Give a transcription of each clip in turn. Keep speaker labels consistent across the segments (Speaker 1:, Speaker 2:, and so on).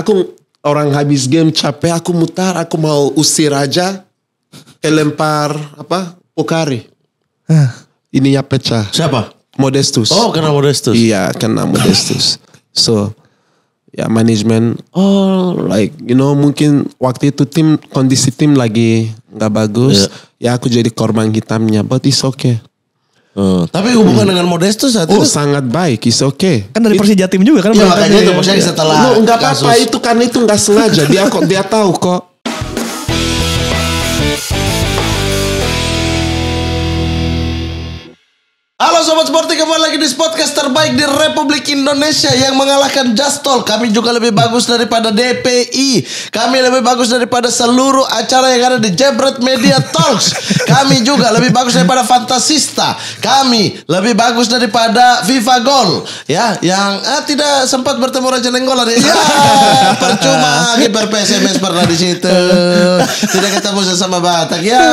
Speaker 1: Aku orang habis game capek, aku mutar, aku mau usir aja. lempar apa? Pokari. ini ya pecah. Siapa? Modestus. Oh, kena Modestus. Iya, kena Modestus. so, ya manajemen oh like you know mungkin waktu itu tim kondisi tim lagi nggak bagus yeah. ya aku jadi korban hitamnya but it's okay Uh, tapi hubungan
Speaker 2: dengan Modesto
Speaker 1: saat oh, itu sangat baik, is oke. Okay. Kan dari Persija tim juga kan. Iya makanya itu maksudnya setelah. Lu nggak apa-apa itu kan itu enggak sengaja dia kok dia tahu kok.
Speaker 2: Halo Sobat Sporty, kembali lagi di podcast terbaik di Republik Indonesia yang mengalahkan Justol. Kami juga lebih bagus daripada DPI. Kami lebih bagus daripada seluruh acara yang ada di Jebret Media Talks. Kami juga lebih bagus daripada Fantasista. Kami lebih bagus daripada FIFA Gol. Ya, yang ah, tidak sempat bertemu Raja Nenggolan. Ya, percuma kiper PSMS pernah di situ. Tidak ketemu sesama Batak. Ya,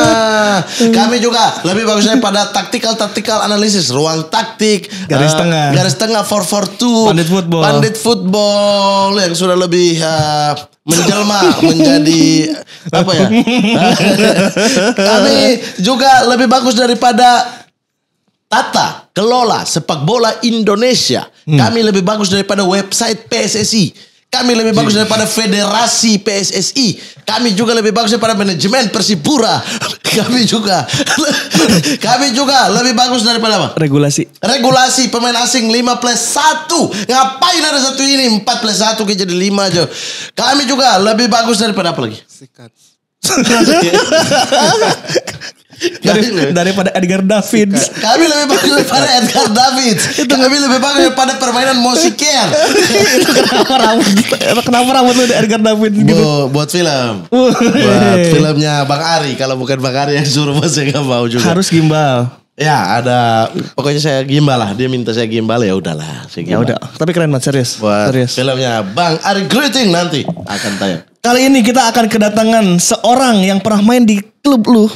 Speaker 2: kami juga lebih bagus daripada taktikal-taktikal analisis analisis ruang taktik garis uh, tengah garis tengah 442 pandit football pandit football yang sudah lebih uh, menjelma menjadi apa ya kami juga lebih bagus daripada tata kelola sepak bola Indonesia hmm. kami lebih bagus daripada website PSSI kami lebih bagus daripada federasi PSSI. Kami juga lebih bagus daripada manajemen Persipura. Kami juga kami juga lebih bagus daripada apa? Regulasi. Regulasi pemain asing 5 plus 1. Ngapain ada satu ini 4 plus 1 jadi 5 aja. Kami juga lebih bagus daripada apa lagi? Sikat. Dari, iya, iya. daripada Edgar David. Kami lebih bagus daripada Edgar David. Itu kami lebih bagus daripada permainan musikian. itu kenapa rambut? Kenapa rambut lu Edgar David gitu? buat film. buat filmnya Bang Ari. Kalau bukan Bang Ari yang suruh saya nggak mau juga. Harus gimbal. Ya ada pokoknya saya gimbal lah dia minta saya gimbal ya udahlah saya ya gimbal. Ya udah tapi keren banget serius. Buat serius. filmnya Bang Ari Greeting nanti akan tayang.
Speaker 3: Kali ini kita akan kedatangan seorang yang pernah main di klub lu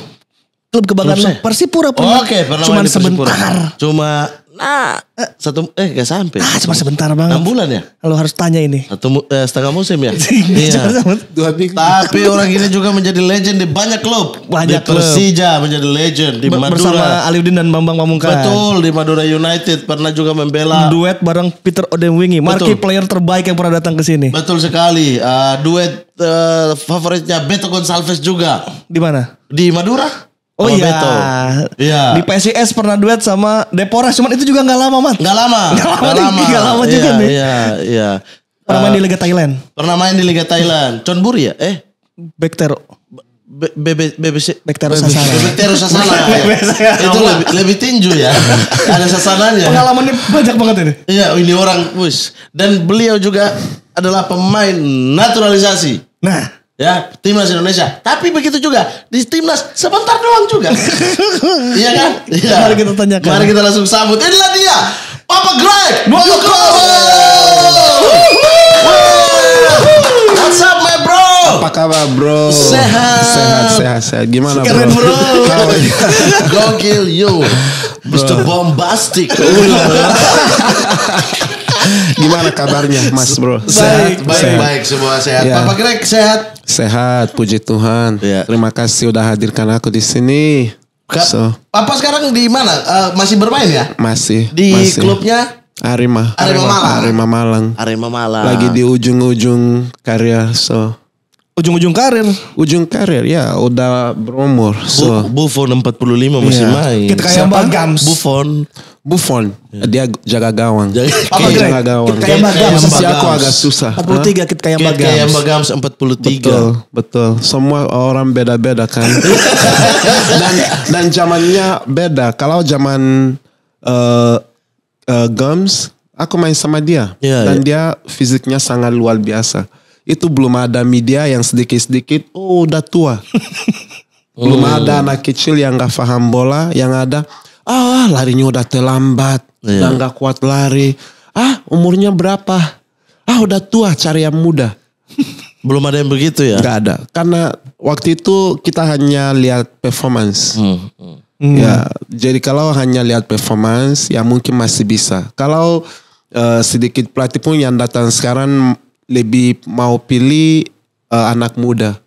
Speaker 3: klub kebanggaan Persipura pernah. Oke, pernah cuman sebentar.
Speaker 2: Cuma nah eh, satu eh gak sampai. Ah, cuma sebentar banget. Enam bulan ya? Lu harus tanya ini. Satu eh, setengah musim ya? iya. iya. Dua minggu. Tapi orang ini juga menjadi legend di banyak klub. Banyak di klub. Persija menjadi legend di Madura. Bersama Aliudin dan Bambang Pamungkas. Betul, di Madura United pernah juga membela
Speaker 3: duet bareng Peter Odemwingi, marquee player terbaik yang pernah datang ke sini. Betul
Speaker 2: sekali. Uh, duet uh, favoritnya Beto Gonçalves juga. Di mana? Di Madura. Oh iya.
Speaker 3: Iya. Di PCS pernah duet sama Depores, cuman itu juga nggak
Speaker 2: lama, Mat. Nggak lama. Nggak lama, gak lama. Gak lama juga iya, nih. Iya, iya. Pernah uh, main di eh, Liga Thailand. Pernah main di Liga Thailand. Chonburi ya? Eh, Bektero. BBC Bektero Sasana. Bektero ya? Sasana. Itu lebih, lebih tinju ya. Ada Pengalaman Pengalamannya banyak banget ini. Iya, oh, ini orang, wis. Dan beliau juga adalah pemain naturalisasi. Nah, ya timnas Indonesia. Tapi begitu juga di timnas sebentar doang juga. iya kan? Iya. Mari kita tanyakan. Mari kita langsung sambut. Inilah dia. Papa Greg Welcome! What's up my bro? Apa
Speaker 1: kabar bro? Sehat. Sehat, sehat, sehat. Gimana Sekarang
Speaker 2: bro? bro. Gokil yo. Mr. Bombastic. Gimana kabarnya Mas Bro? Sehat, baik, sehat. baik semua sehat. Ya. Papa Greg sehat.
Speaker 1: Sehat, puji Tuhan. Ya. Terima kasih udah hadirkan aku di sini. so.
Speaker 2: Apa sekarang di mana? Uh, masih bermain ya?
Speaker 1: Masih. Di masih. klubnya? Arima. Arima Malang. Arima Malang. Arima Malang. Lagi di ujung-ujung karir so. Ujung-ujung karir. Ujung karir ya udah berumur. So. Bu Buffon 45 masih yeah. main. Kita kayak Buffon. Buffon hmm. dia jaga gawang. Jaga, kaya, jaga gawang. Kayak Bagams. Si aku agak susah. 43 kita kayak Bagams. Kayak Bagams 43. Betul, betul. Semua orang beda-beda kan.
Speaker 2: dan
Speaker 1: dan zamannya beda. Kalau zaman uh, uh, aku main sama dia. Yeah, dan yeah. dia fisiknya sangat luar biasa. Itu belum ada media yang sedikit-sedikit, oh udah tua. belum oh. ada anak kecil yang gak paham bola, yang ada ah larinya udah terlambat, iya. udah nggak kuat lari. Ah umurnya berapa? Ah udah tua cari yang muda. Belum ada yang begitu ya? Gak ada. Karena waktu itu kita hanya lihat performance. Hmm, hmm. Hmm. Ya, jadi kalau hanya lihat performance, ya mungkin masih bisa. Kalau uh, sedikit pelatih pun yang datang sekarang lebih mau pilih uh, anak muda.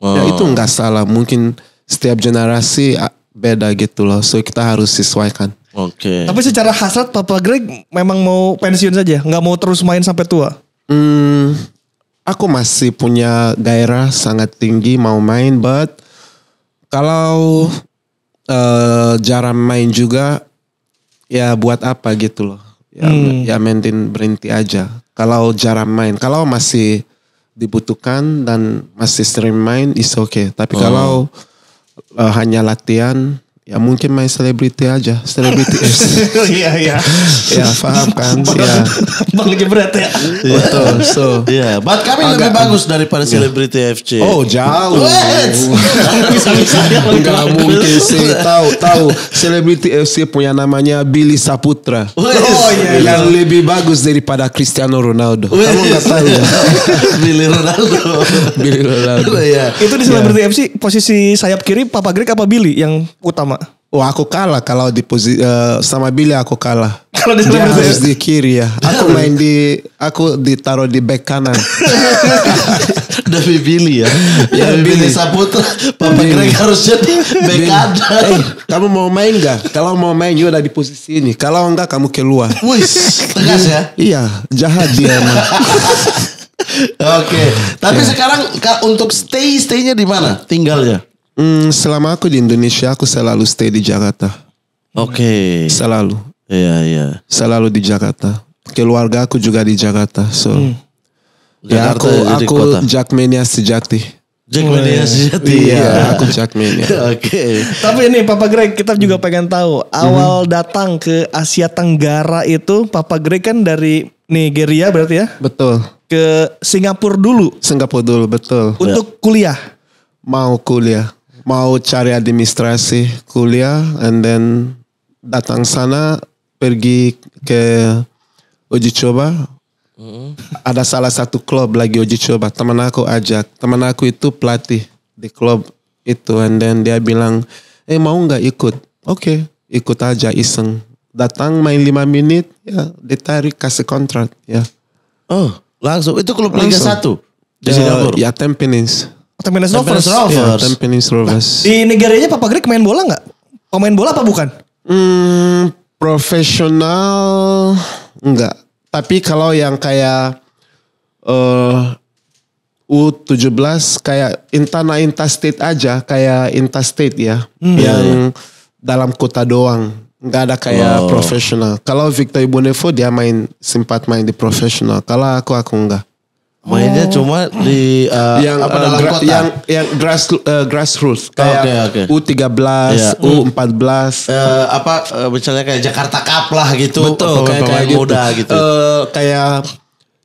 Speaker 1: Ya, oh. Ya itu nggak salah. Mungkin setiap generasi beda gitu loh. So kita harus sesuaikan. Oke. Okay. Tapi secara
Speaker 3: hasrat Papa Greg memang mau pensiun saja, nggak mau terus main sampai tua.
Speaker 1: Hmm, aku masih punya gairah sangat tinggi mau main, but kalau uh, jarang main juga, ya buat apa gitu loh? Ya, hmm. ya maintain berhenti aja. Kalau jarang main, kalau masih dibutuhkan dan masih sering main, is okay. Tapi oh. kalau uh, hanya latihan ya mungkin main selebriti aja selebriti
Speaker 3: iya iya
Speaker 2: ya paham kan iya. ya
Speaker 3: bang jebret ya
Speaker 2: betul so ya buat kami lebih bagus daripada iya. selebriti FC oh jauh bisa bisa ya,
Speaker 1: nggak mungkin sih tahu tahu selebriti FC punya namanya Billy Saputra oh iya, iya yang lebih bagus daripada Cristiano Ronaldo kamu nggak tahu ya Billy Ronaldo Billy Ronaldo ya itu di selebriti
Speaker 3: FC posisi sayap kiri Papa Greg
Speaker 1: apa Billy yang utama Oh aku kalah kalau di posisi uh, eh, sama Billy aku kalah. Kalau di sana harus di kiri ya. Aku main di aku ditaruh di back kanan. Demi Billy ya. ya Billy. Billy Saputra.
Speaker 2: Papa Greg harus jadi back kanan. Hey, eh,
Speaker 1: kamu mau main gak? Kalau mau main juga di posisi ini. Kalau enggak kamu keluar.
Speaker 2: Wis, tegas ya.
Speaker 1: Iya, jahat dia emang. Oke, okay. tapi yeah.
Speaker 2: sekarang untuk stay staynya di mana?
Speaker 1: Tinggalnya? Hmm, selama aku di Indonesia aku selalu stay di Jakarta.
Speaker 2: Oke. Okay. Selalu. Iya iya.
Speaker 1: Selalu di Jakarta. Keluarga aku juga di Jakarta. So. Hmm.
Speaker 3: Ya Jakarta aku aku
Speaker 1: Jackmania sejati. Jackmania sejati. Iya, aku Jackmania.
Speaker 3: Oke. okay. Tapi ini Papa Greg, kita juga hmm. pengen tahu awal hmm. datang ke Asia Tenggara itu Papa Greg kan dari Nigeria berarti ya?
Speaker 1: Betul. Ke Singapura dulu. Singapura dulu, betul. Untuk yeah. kuliah. Mau kuliah mau cari administrasi kuliah and then datang sana pergi ke uji coba Mm. Ada salah satu klub lagi uji coba. Teman aku ajak. Teman aku itu pelatih di klub itu. And then dia bilang, eh mau nggak ikut? Oke, okay, ikut aja iseng. Datang main lima menit, ya ditarik kasih kontrak. Ya.
Speaker 2: Oh, langsung. Itu klub langsung. Liga satu Di eh,
Speaker 1: Ya, Tempinis Tampines Rovers. Tampines Rovers. Ya, Rovers. Nah, di negaranya Papa Greg main bola nggak? Pemain bola apa bukan? Hmm, profesional enggak. Tapi kalau yang kayak eh, uh, U17 kayak Intana Interstate aja, kayak Interstate ya. Hmm. Yang iya, iya. dalam kota doang. Enggak ada kayak oh. profesional. Kalau Victor Ibunevo dia main sempat main di profesional. Kalau aku aku enggak.
Speaker 2: Mainnya oh. cuma di
Speaker 1: uh, yang apa, uh, gra- kota? yang yang grass uh, grassroots oh, kayak okay, okay. U13, yeah. U14 uh,
Speaker 2: apa uh, misalnya kayak Jakarta Cup lah gitu Betul, atau kayak, kayak muda gitu.
Speaker 1: Uh, kayak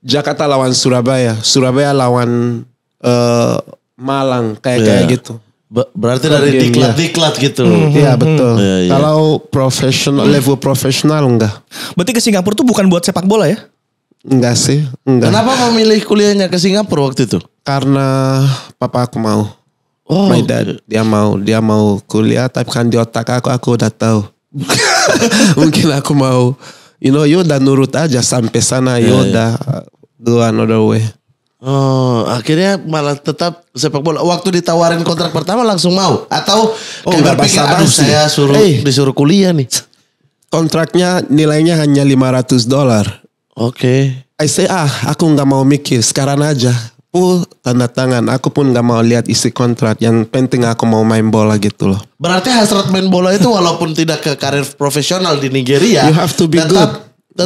Speaker 1: Jakarta lawan Surabaya, Surabaya lawan uh, Malang kayak yeah. kayak ya. gitu. Berarti dari diklat-diklat gitu. Hmm, hmm, iya mm -hmm. Ya, betul. Yeah, yeah. Kalau profesional level profesional enggak. Berarti ke Singapura tuh bukan buat sepak bola ya? Enggak sih, enggak. Kenapa memilih kuliahnya ke Singapura waktu itu? Karena papa aku mau. Oh. My dad, dia mau, dia mau kuliah tapi kan di otak aku aku udah tahu. Mungkin aku mau you
Speaker 2: know you udah nurut aja sampai sana yeah, you udah yeah. go another way. Oh, akhirnya malah tetap sepak bola. Waktu ditawarin kontrak pertama langsung mau atau oh, enggak berpikir, aduh sih. saya suruh hey.
Speaker 1: disuruh kuliah nih. Kontraknya nilainya hanya 500 dolar. Oke. Okay. I say ah aku nggak mau mikir sekarang aja. Full tanda tangan. Aku pun nggak mau lihat isi kontrak. Yang penting aku mau main bola gitu loh.
Speaker 2: Berarti hasrat main bola itu walaupun tidak ke karir profesional di Nigeria, you have to be tetap, good.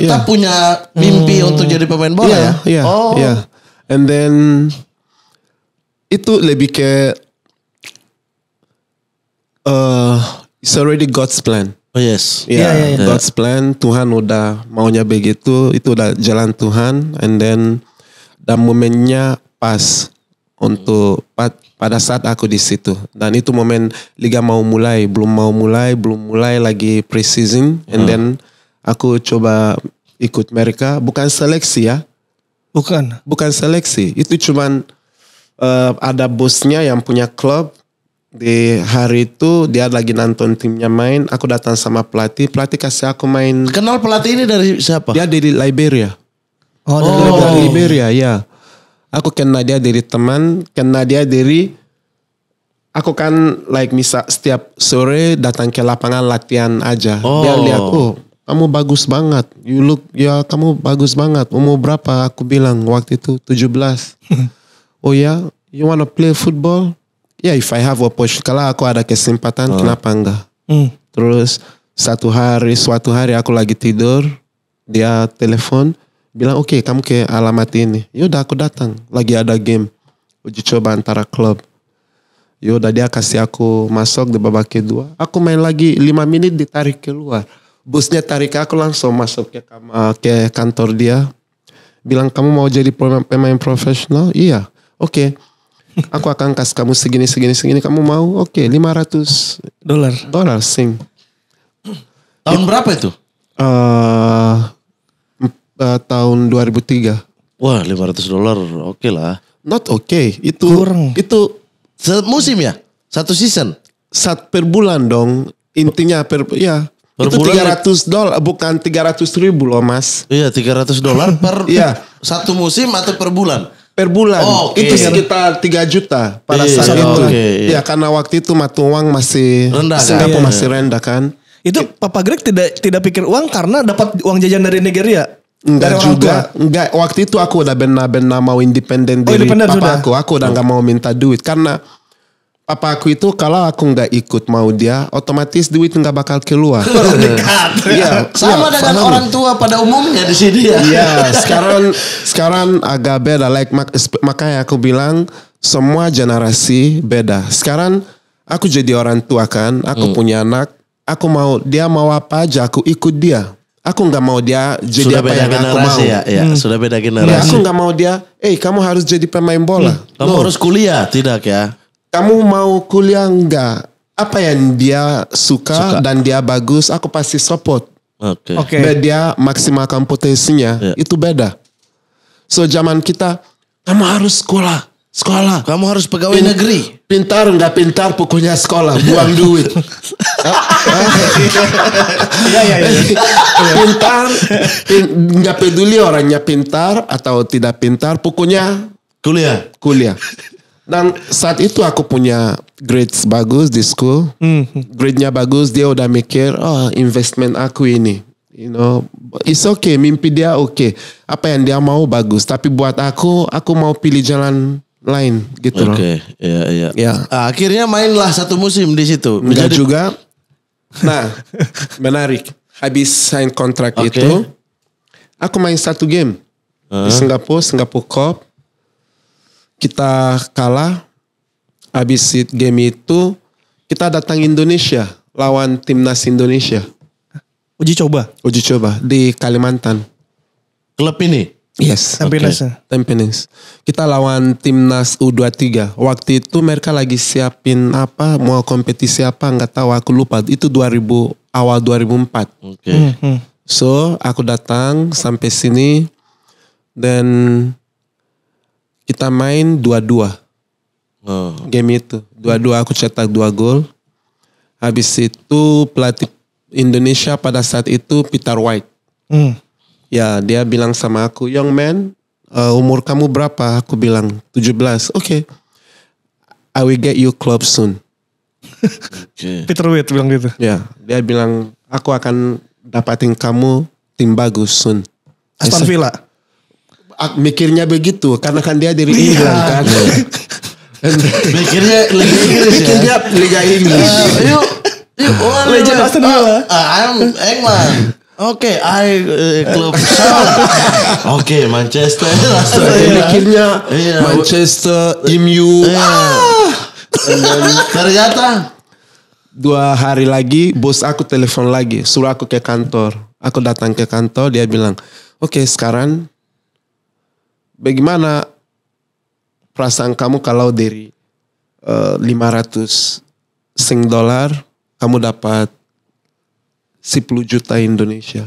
Speaker 2: Tetap yeah. punya mimpi hmm. untuk jadi pemain bola yeah, ya. Yeah, oh. Yeah.
Speaker 1: And then itu lebih ke uh, it's already God's plan. Oh yes. ya yeah, yeah, yeah. God's plan, Tuhan udah maunya begitu, itu udah jalan Tuhan and then dan momennya pas untuk pat, pada saat aku di situ. Dan itu momen liga mau mulai, belum mau mulai, belum mulai lagi pre-season and hmm. then aku coba ikut mereka, bukan seleksi ya. Bukan. Bukan seleksi, itu cuman uh, ada bosnya yang punya klub di hari itu dia lagi nonton timnya main aku datang sama pelatih pelatih kasih aku main kenal pelatih ini dari siapa dia dari Liberia oh, dari, oh. Liberia ya aku kenal dia dari teman kenal dia dari aku kan like misa setiap sore datang ke lapangan latihan aja oh. dia lihat oh kamu bagus banget you look ya kamu bagus banget umur berapa aku bilang waktu itu 17 oh ya you wanna play football ya if I have opportunity kalau aku ada kesempatan oh. kenapa enggak hmm. terus satu hari suatu hari aku lagi tidur dia telepon bilang oke okay, kamu ke alamat ini yaudah aku datang lagi ada game uji coba antara klub yaudah dia kasih aku masuk di babak kedua aku main lagi lima menit ditarik keluar busnya tarik aku langsung masuk ke, eh, ke kantor dia bilang kamu mau jadi pemain profesional iya oke okay aku akan kasih kamu segini segini segini kamu mau oke okay, 500 dolar dolar sing
Speaker 2: tahun berapa itu
Speaker 1: uh, uh, tahun 2003
Speaker 2: wah 500 dolar oke okay lah
Speaker 1: not oke okay. itu Kurang. itu musim ya satu season saat per bulan dong intinya per ya per itu ya? tiga 300 dolar bukan tiga ratus ribu loh mas iya tiga ratus dolar per iya. satu musim atau per bulan per bulan. Oh, okay. Itu sekitar 3 juta pada yeah, saat itu. Okay, iya. Ya karena waktu itu mata uang masih rendah. Singapura kan? masih iya. rendah kan. Itu Papa Greg tidak tidak pikir uang karena dapat uang jajan dari Nigeria. Enggak dari juga. Enggak, waktu itu aku udah benar-benar mau independen oh, dari papa sudah. aku. Aku udah nggak oh. mau minta duit karena apa aku itu kalau aku nggak ikut mau dia otomatis duit nggak bakal keluar oh, Iya, sama ya, dengan orang
Speaker 2: tua pada umumnya di sini ya iya sekarang
Speaker 1: sekarang agak beda like mak makanya aku bilang semua generasi beda sekarang aku jadi orang tua kan aku hmm. punya anak aku mau dia mau apa aja aku ikut dia aku nggak mau
Speaker 2: dia jadi sudah apa yang aku mau. Ya, ya. Hmm. Sudah beda iya, generasi. Ya, aku
Speaker 1: nggak mau dia, eh hey, kamu harus jadi pemain
Speaker 2: bola. Hmm. Kamu Loh. harus kuliah, tidak ya?
Speaker 1: kamu mau kuliah enggak? Apa yang dia suka, suka. dan dia bagus, aku pasti support. Oke. Okay. Okay. dia maksimalkan potensinya. Yeah. Itu beda. So zaman kita, kamu harus sekolah, sekolah. Kamu harus pegawai negeri. Pintar enggak pintar, pokoknya sekolah, buang duit. Ya. Ya, ya, ya, ya. pintar, nggak pin, peduli orangnya pintar atau tidak pintar, pokoknya kuliah. Kuliah. Dan saat itu aku punya grades bagus di school. Mm. Grade-nya bagus, dia udah mikir, oh investment aku ini. You know, it's okay, mimpi dia oke. Okay. Apa yang dia mau bagus, tapi buat aku, aku mau pilih jalan lain gitu loh. Oke,
Speaker 2: okay. iya iya. Ya.
Speaker 1: Ah, akhirnya mainlah satu musim di situ. Enggak Menjadi... juga. Nah, menarik. Habis sign kontrak okay. itu, aku main satu game uh. di Singapura, Singapura Cup kita kalah habis game itu kita datang Indonesia lawan timnas Indonesia. Uji coba. Uji coba di Kalimantan. Klub ini. Yes. Tampines. Okay. Tampines. Kita lawan timnas U23. Waktu itu mereka lagi siapin apa, mau kompetisi apa, nggak tahu aku lupa. Itu 2000 awal 2004. Oke. Okay. Mm -hmm. So aku datang sampai sini dan kita main dua-dua oh. game itu dua-dua aku cetak dua gol habis itu pelatih Indonesia pada saat itu Peter White hmm. ya dia bilang sama aku young man uh, umur kamu berapa aku bilang 17 oke okay. I will get you club soon okay. Peter White bilang gitu ya dia bilang aku akan dapatin kamu tim bagus soon Aston Villa mikirnya begitu karena kan dia dari Inggris, iya.
Speaker 2: kan. Iya. mikirnya Liga Inggris ya. Mikirnya Liga Inggris. Iya. yuk, yuk, oh, Liga Arsenal. Ah, ah, I'm England. Oke, okay, I uh, eh, klub Oke, okay, Manchester. Mikirnya yeah. Manchester, MU. Iya. Ah. ternyata
Speaker 1: dua hari lagi bos aku telepon lagi suruh aku ke kantor. Aku datang ke kantor dia bilang, oke okay, sekarang bagaimana perasaan kamu kalau dari uh, eh, 500 sing dolar kamu dapat 10 juta Indonesia.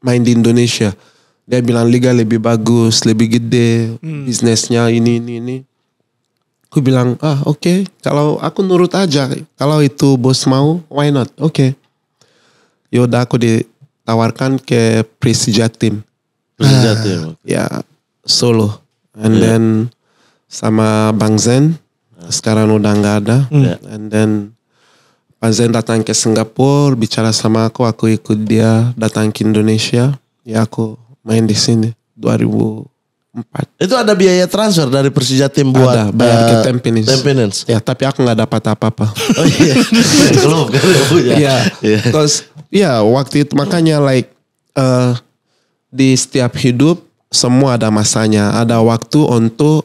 Speaker 1: Main di Indonesia. Dia bilang liga lebih bagus, lebih gede, hmm. bisnisnya ini ini ini. Aku bilang, "Ah, oke, okay. kalau aku nurut aja. Kalau itu bos mau, why not?" Oke. Okay. Yaudah aku ditawarkan ke Persija Tim. Tim. Ah, ya, solo and yeah. then sama Bang Zen sekarang udah nggak ada hmm. yeah. and then Bang Zen datang ke Singapura bicara sama aku aku ikut dia datang ke Indonesia ya aku main di sini 2004
Speaker 2: itu ada biaya transfer dari Persija Tim buat ada, bayar uh, ke eh, Tampines. Tampines ya tapi aku nggak dapat apa-apa oh, iya.
Speaker 1: ya, ya. Iya, iya. waktu itu makanya like uh, di setiap hidup semua ada masanya, ada waktu untuk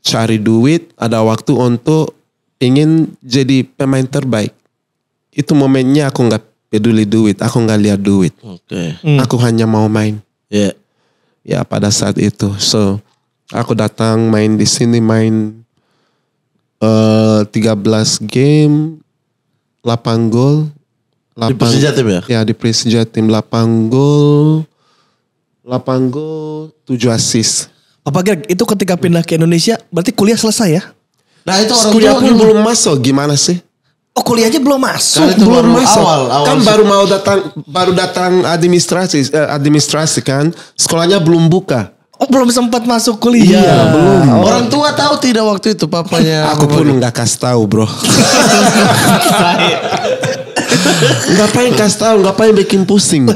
Speaker 1: cari duit, ada waktu untuk ingin jadi pemain terbaik. Itu momennya aku nggak peduli duit, aku nggak lihat duit. Okay. Hmm. Aku hanya mau main. Yeah. Ya pada saat itu, so aku datang main di sini main uh, eh, 13 game, 8 gol. 8, di Persija Tim ya? Ya di Persija Tim 8 gol 8 gol, 7 assist. Papa
Speaker 3: Greg, itu ketika pindah ke Indonesia berarti kuliah selesai ya?
Speaker 1: Nah itu orang kuliah pun belum masuk gimana sih?
Speaker 3: Oh kuliahnya belum masuk, kan itu belum masuk. Awal, awal kan baru mau
Speaker 1: datang, baru datang administrasi, eh, administrasi kan, sekolahnya belum buka.
Speaker 3: Oh belum sempat masuk kuliah. Iya belum. Oh. Orang
Speaker 1: tua tahu tidak waktu itu papanya. Aku pun nggak kasih tahu bro. Ngapain kasih tahu, ngapain bikin pusing.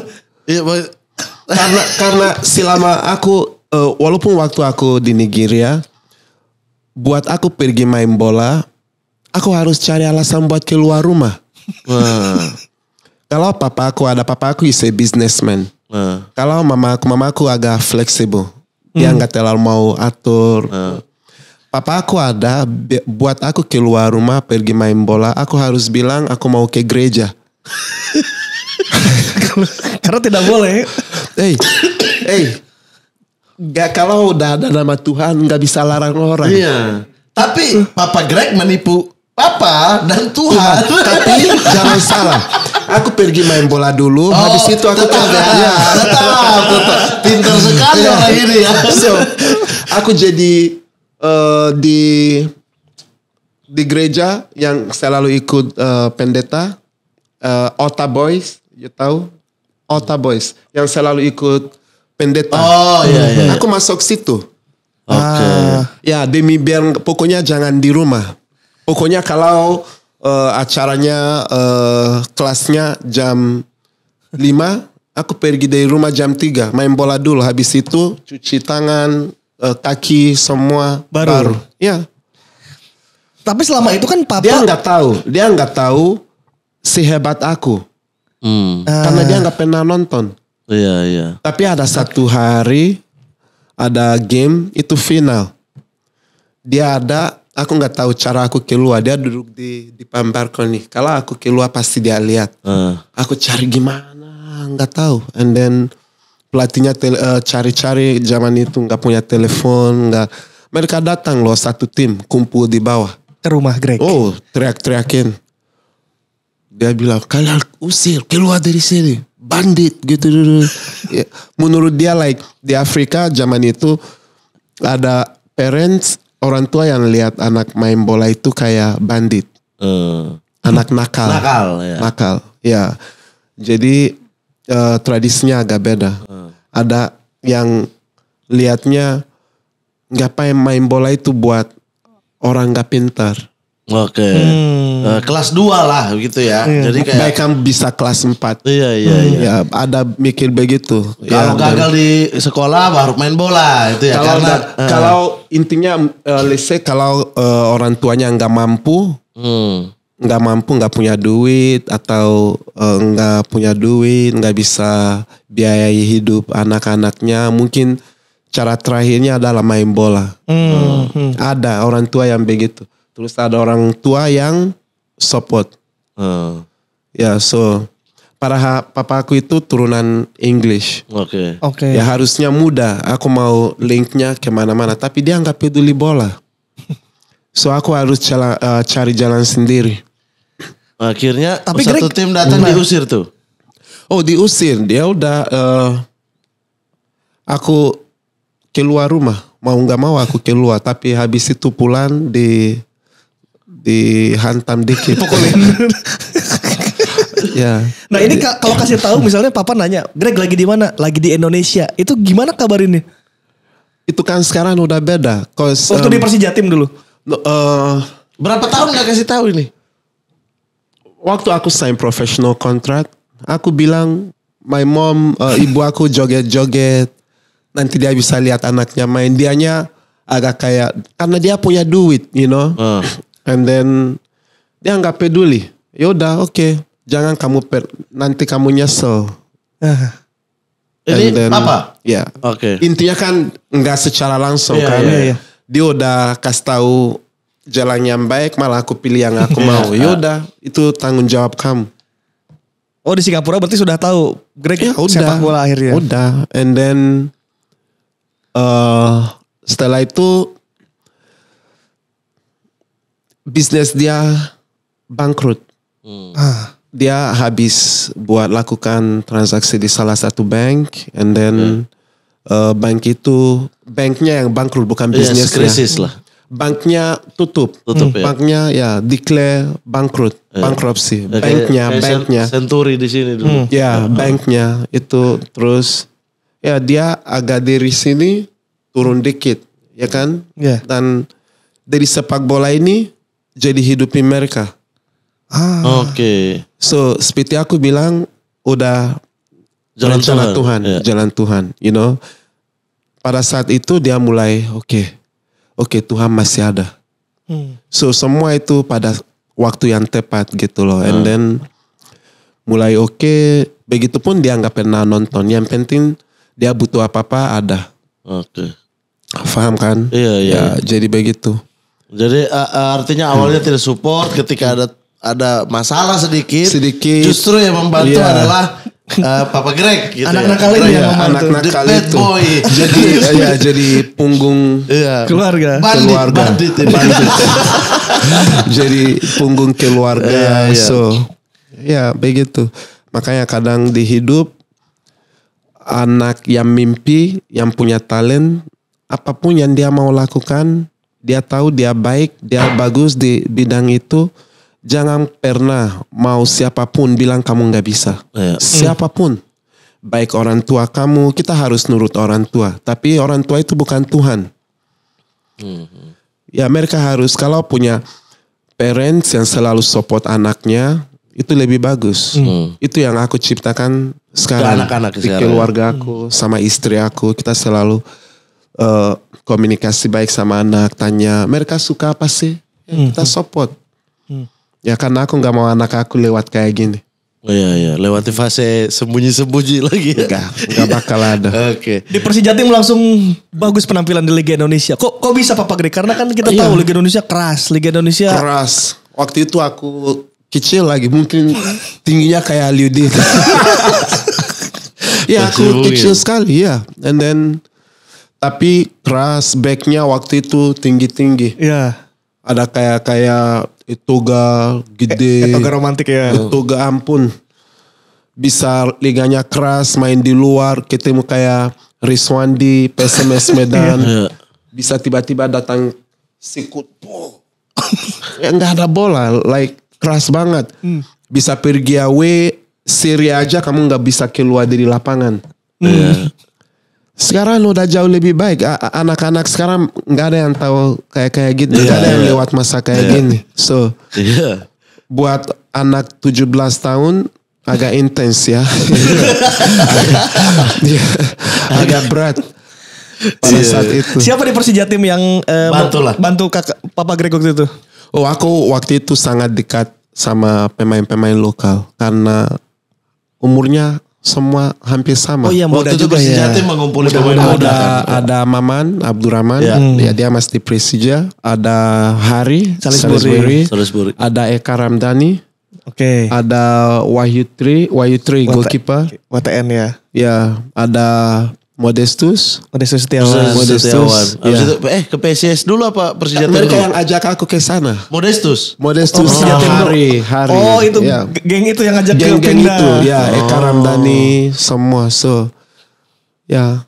Speaker 1: Iya, karena karena selama aku uh, walaupun waktu aku di Nigeria buat aku pergi main bola aku harus cari alasan buat keluar rumah. Kalau papa aku ada papa aku is a businessman. Kalau mama aku mama aku agak fleksibel. Dia hmm. nggak terlalu mau atur. Nah. Papa aku ada buat aku keluar rumah pergi main bola. Aku harus bilang aku mau ke gereja. Karena tidak boleh hey, hey, gak kalau udah ada nama Tuhan gak bisa larang orang. Iya. Tapi Papa Greg menipu Papa dan Tuhan. Tuhan. Iya, tapi jangan salah. Aku pergi main bola dulu, oh, habis itu aku
Speaker 2: tetap, tetap, ya, tetap, tetap. Pintar sekali yeah. orang ini ya. So,
Speaker 1: aku jadi uh, di di gereja yang selalu ikut uh, pendeta uh, Ota Boys, you tahu Alta oh, Boys yang selalu ikut pendeta. Oh iya iya. Aku iya. masuk situ. Oke. Okay. Ah, ya demi biar pokoknya jangan di rumah. Pokoknya kalau uh, acaranya uh, kelasnya jam 5 aku pergi dari rumah jam 3 main bola dulu habis itu cuci tangan uh, kaki semua baru. baru. Ya. Tapi selama itu kan papa dia nggak tahu, dia nggak tahu sehebat aku.
Speaker 2: Hmm. Karena
Speaker 1: dia nggak pernah nonton.
Speaker 2: Iya, iya.
Speaker 1: Tapi ada satu hari ada game itu final. Dia ada, aku nggak tahu cara aku keluar. Dia duduk di di balkoni. Kalau aku keluar pasti dia lihat. Uh. Aku cari gimana, nggak tahu. And then pelatihnya cari eh, cari-cari zaman itu nggak punya telepon, nggak. Mereka datang loh satu tim kumpul di bawah. Ke rumah Greg. Oh, teriak-teriakin dia bilang kalian usir keluar dari sini bandit gitu ya, menurut dia like di Afrika zaman itu ada parents orang tua yang lihat anak main bola itu kayak bandit uh, anak nakal nakal ya. nakal ya jadi uh, tradisinya agak beda uh. ada yang lihatnya nggak main bola itu buat orang nggak pintar
Speaker 2: Oke. Okay. Hmm. Eh, kelas 2 lah gitu ya. Iya. Jadi kayak
Speaker 1: Bahkan bisa kelas 4. Iya iya hmm. iya. Ya, ada mikir begitu. Kalau ya, gagal dan,
Speaker 2: di sekolah baru main bola itu ya. Kalau karena, da, uh, eh.
Speaker 1: kalau intinya uh, eh, lese kalau uh, orang tuanya nggak mampu hmm. nggak mampu nggak punya duit atau uh, nggak punya duit nggak bisa biayai hidup anak-anaknya mungkin cara terakhirnya adalah main bola.
Speaker 2: Hmm. Hmm. hmm.
Speaker 1: Ada orang tua yang begitu terus ada orang tua yang support. Uh. Ya, yeah, so para papa aku itu turunan English. Oke. Okay. Oke. Okay. Ya harusnya muda. Aku mau linknya kemana-mana, tapi dia nggak peduli bola. so aku harus cala, uh, cari jalan sendiri.
Speaker 2: Akhirnya tapi satu Greg, tim datang enggak. diusir tuh. Oh diusir, dia
Speaker 1: udah uh, aku keluar rumah. Mau nggak mau aku keluar, tapi habis itu pulang di dihantam dikit pukulin ya nah ini kalau
Speaker 3: kasih tahu misalnya papa nanya Greg lagi di mana lagi di Indonesia itu gimana kabar ini itu kan sekarang udah
Speaker 1: beda
Speaker 2: Cause, waktu um, di Persijatim dulu uh, berapa tahun nggak kasih tahu ini
Speaker 1: waktu aku sign professional contract aku bilang my mom uh, ibu aku joget-joget nanti dia bisa lihat anaknya main dianya agak kayak karena dia punya duit you know uh and then dia nggak peduli yoda, ya oke okay. jangan kamu per, nanti kamu nyesel ini then, apa
Speaker 2: ya yeah. oke okay.
Speaker 1: intinya kan nggak secara langsung yeah, kan yeah, yeah. dia udah kasih tahu jalan yang baik malah aku pilih yang aku mau Yoda iya. ya itu tanggung jawab kamu Oh di Singapura berarti sudah tahu Greg ya, udah, sepak bola akhirnya. Udah, and then uh, setelah itu bisnis dia bangkrut. Hmm. Ah. dia habis buat lakukan transaksi di salah satu bank, and then hmm. uh, bank itu banknya yang bangkrut bukan bisnisnya. krisis lah. Banknya tutup, tutup hmm. ya. banknya ya declare bangkrut, yeah. bankruptcy. Okay. banknya, okay. banknya. Senturi di sini dulu. Hmm. Ya, uh banknya itu terus ya dia agak dari sini turun dikit, ya kan? Yeah. Dan dari sepak bola ini jadi hidupin mereka. Ah. Oke. Okay. So seperti aku bilang udah jalan Tuhan, Tuhan yeah. jalan Tuhan, you know. Pada saat itu dia mulai oke. Okay, oke okay, Tuhan masih ada. Hmm. So semua itu pada waktu yang tepat gitu loh. And ah. then mulai oke, okay, begitupun dia nggak pernah nonton. Yang penting dia butuh apa-apa ada. Oke. Okay. Faham kan?
Speaker 2: Iya, yeah, iya. Yeah. jadi begitu. Jadi uh, artinya awalnya hmm. tidak support ketika ada ada masalah sedikit. Sedikit. Justru yang membantu yeah. adalah uh, Papa Greg gitu anak ya. nakal ya, yang anak nakal itu boy. jadi ya jadi punggung
Speaker 1: yeah. keluarga bandit, keluarga bandit, ini. bandit. jadi punggung keluarga Yeah, yeah. so ya begitu makanya kadang di hidup anak yang mimpi yang punya talent apapun yang dia mau lakukan dia tahu dia baik, dia bagus di bidang itu, jangan pernah mau siapapun bilang kamu nggak bisa. Yeah. Hmm. Siapapun, baik orang tua kamu, kita harus nurut orang tua. Tapi orang tua itu bukan Tuhan. Hmm. Ya mereka harus kalau punya parents yang selalu support anaknya itu lebih bagus. Mm. Itu yang aku ciptakan sekarang anak-anak di keluarga aku sama istri aku kita selalu uh, komunikasi baik sama anak, tanya mereka suka apa sih? Ya, hmm. Kita support. Hmm. Ya karena aku nggak mau anak aku lewat kayak gini.
Speaker 2: Oh iya iya, lewati fase sembunyi-sembunyi
Speaker 3: lagi ya. Enggak, enggak bakal ada. Oke. Okay. Di tim langsung bagus penampilan di Liga Indonesia. Kok kok bisa Papa Gede? Karena kan kita oh, iya. tahu iya. Liga Indonesia keras, Liga Indonesia keras. Waktu itu aku
Speaker 1: kecil lagi, mungkin tingginya kayak Liudin. ya, aku kecil sekali, ya. And then tapi keras backnya waktu itu tinggi-tinggi. Iya. Ada kayak kayak ga gede. E romantik ya. ga ampun. Bisa liganya keras, main di luar, ketemu kayak Rizwandi, PSMS Medan. Iya. Bisa tiba-tiba datang sikut. Enggak ya, ada bola, like keras banget. Hmm. Bisa pergi away, Siri aja kamu nggak bisa keluar dari lapangan. Iya. Hmm sekarang udah jauh lebih baik anak-anak sekarang nggak ada yang tahu kayak kayak gitu nggak yeah, ada yang iya. lewat masa kayak yeah. gini so yeah. buat anak 17 tahun agak intens ya agak, iya. iya. agak berat
Speaker 2: pada saat itu siapa di
Speaker 1: Persija tim yang uh, bantu lah bantu Kak Papa Greg waktu itu oh aku waktu itu sangat dekat sama pemain-pemain lokal karena umurnya semua hampir sama. Oh iya, mau Waktu juga itu Persija iya. ya. mengumpulkan pemain muda. Ada, iya. ada Maman Abdurrahman, ya. Hmm. ya dia masih di Persija. Ada Hari Salisbury, Salisbury. ada Eka Ramdhani. Oke. Okay. Ada Wahyu Tri, Wahyu Tri Wata, goalkeeper. WTN ya. Ya, ada Modestus, Modestus Setiawan. Modestus. Setiawan. Yeah.
Speaker 2: eh ke PCS dulu apa Persija Mereka yang ajak aku ke sana. Modestus. Modestus. Oh, oh hari, hari. Oh itu yeah. geng itu yang ajak geng, ke geng itu, ya oh. Eka Ramdhani
Speaker 1: semua so. Ya.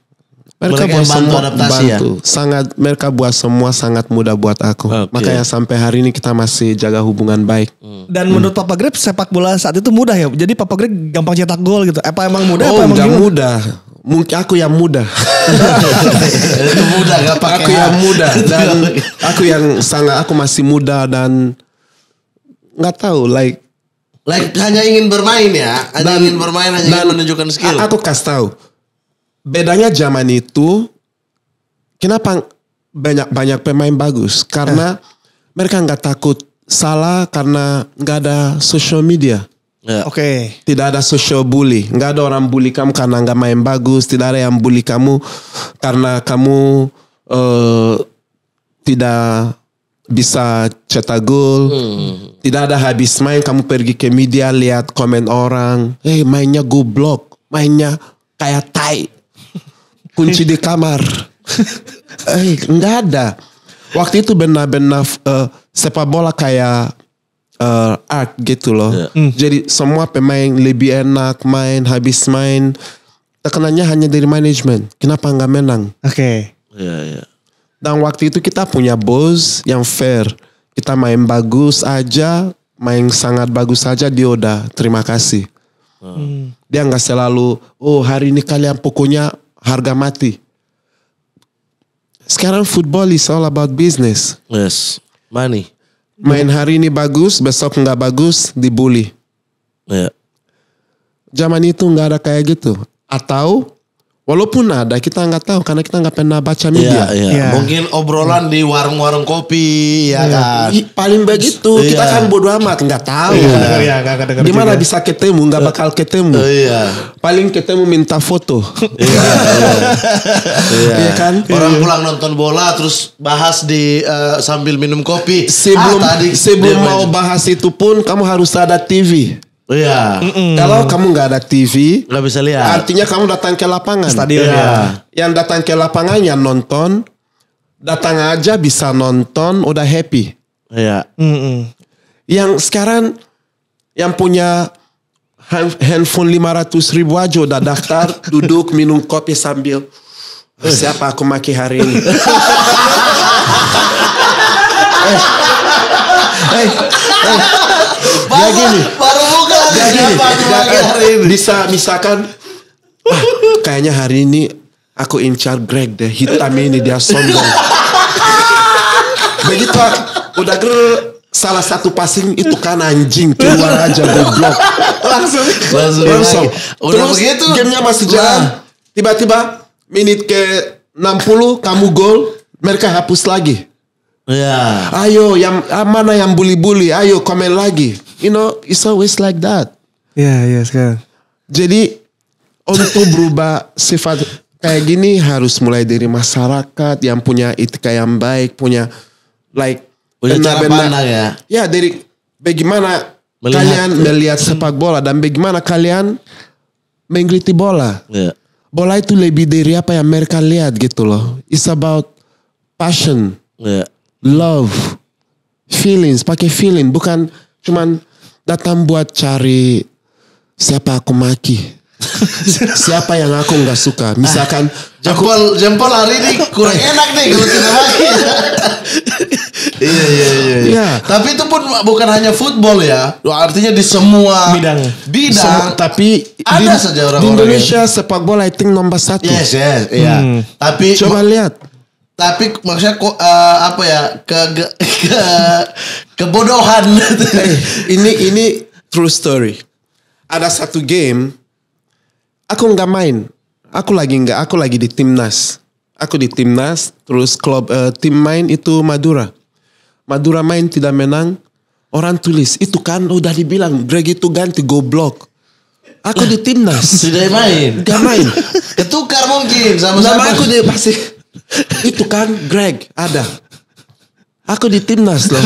Speaker 1: Mereka, mereka buat semua adaptasi ya? bantu. ya. Sangat mereka buat semua sangat mudah buat aku. Okay. Makanya sampai hari ini kita masih jaga hubungan baik. Hmm.
Speaker 3: Dan hmm. menurut Papa Greg sepak bola saat itu mudah ya. Jadi Papa Greg gampang cetak gol gitu. Apa emang mudah? Oh, apa emang
Speaker 1: mudah mungkin aku yang muda.
Speaker 2: muda gak pakai. Aku yang muda dan
Speaker 1: aku yang sangat aku masih muda dan nggak tahu like
Speaker 2: like hanya ingin bermain ya, hanya dan, ingin bermain hanya dan ingin menunjukkan skill. Aku
Speaker 1: kasih tahu. Bedanya zaman itu kenapa banyak banyak pemain bagus karena eh. mereka nggak takut salah karena nggak ada social media. Yeah. Oke. Okay. Tidak ada social bully. Enggak ada orang bully kamu karena enggak main bagus. Tidak ada yang bully kamu karena kamu uh, tidak bisa cetak gol. Hmm. Tidak ada habis main kamu pergi ke media lihat komen orang. Eh hey, mainnya goblok. Mainnya kayak tai. Kunci di kamar. Eh hey, nggak ada. Waktu itu benar-benar uh, sepak bola kayak uh, art gitu loh. Yeah. Mm. Jadi semua pemain lebih enak main habis main tekanannya hanya dari manajemen. Kenapa nggak menang? Oke. Okay. Yeah, yeah. Dan waktu itu kita punya bos yang fair. Kita main bagus aja, main sangat bagus saja dia udah terima kasih. Mm. Dia nggak selalu, oh hari ini kalian pokoknya harga mati. Sekarang football is all about business. Yes, money. Main hari ini bagus, besok nggak bagus, dibully. Ya. Zaman itu nggak ada kayak gitu. Atau Walaupun ada, kita nggak tahu karena kita nggak pernah baca media. Yeah, yeah. Yeah. Mungkin
Speaker 2: obrolan di warung-warung kopi, ya iya. kan. Paling begitu, iya. kita kan
Speaker 1: bodo amat, nggak
Speaker 2: tahu. Iya, Gimana
Speaker 1: bisa ketemu? Nggak bakal ketemu. yeah. Oh, paling ketemu minta foto. iya,
Speaker 2: yeah, yeah. kan? Orang pulang nonton bola, terus bahas di uh, sambil minum kopi. Sebelum, ah, tadi sebelum mau bahas itu pun,
Speaker 1: kamu harus ada TV.
Speaker 2: Iya. Kalau kamu nggak ada TV, nggak bisa lihat. Artinya
Speaker 1: kamu datang ke lapangan. Stadion. Iya. Yang datang ke lapangan yang nonton, datang aja bisa nonton, udah happy. Iya. Yang sekarang yang punya handphone 500 ribu aja udah daftar duduk minum kopi sambil eh, siapa aku maki hari ini. eh, eh, eh. Ya gini.
Speaker 2: Jadi
Speaker 1: bisa misalkan kayaknya hari ini aku incar Greg deh hitam ini dia sombong begitu udah ke salah satu passing itu kan anjing keluar aja goblok langsung langsung, langsung. Udah terus begitu. gamenya masih jalan tiba-tiba menit ke 60 kamu gol mereka hapus lagi Ya. Ayo, yang ah, mana yang bully-bully? Ayo komen lagi you know, it's always like that. yeah, yeah, sekarang. Jadi untuk berubah sifat kayak gini harus mulai dari masyarakat yang punya etika yang baik, punya like punya benda, cara pandang ya. Ya dari bagaimana melihat. kalian melihat sepak bola dan bagaimana kalian mengikuti bola. Yeah. Bola itu lebih dari apa yang mereka lihat gitu loh. It's about passion, yeah. love, feelings, pakai feeling bukan cuman datang buat cari siapa aku maki. siapa
Speaker 2: yang aku nggak suka. Misalkan jempol aku, jempol hari ini kurang enak nih kalau tidak maki. Iya, iya, iya, iya, iya. Tapi itu pun bukan hanya football ya. Artinya di semua bidang. Bidang. Semua, tapi ada di, saja orang-orang. Di Indonesia sepak bola I think nomor satu. Yes, yes, iya. Hmm. Tapi coba lihat tapi maksudnya kok uh, eh, apa ya ke ke, ke kebodohan eh, ini
Speaker 1: ini true story ada satu game aku nggak main aku lagi nggak aku lagi di timnas aku di timnas terus klub uh, tim main itu Madura Madura main tidak menang orang tulis itu kan udah dibilang Greg itu ganti go block aku di timnas tidak main nggak main ketukar mungkin sama sama aku dia pasti itu kan Greg ada. Aku di timnas loh.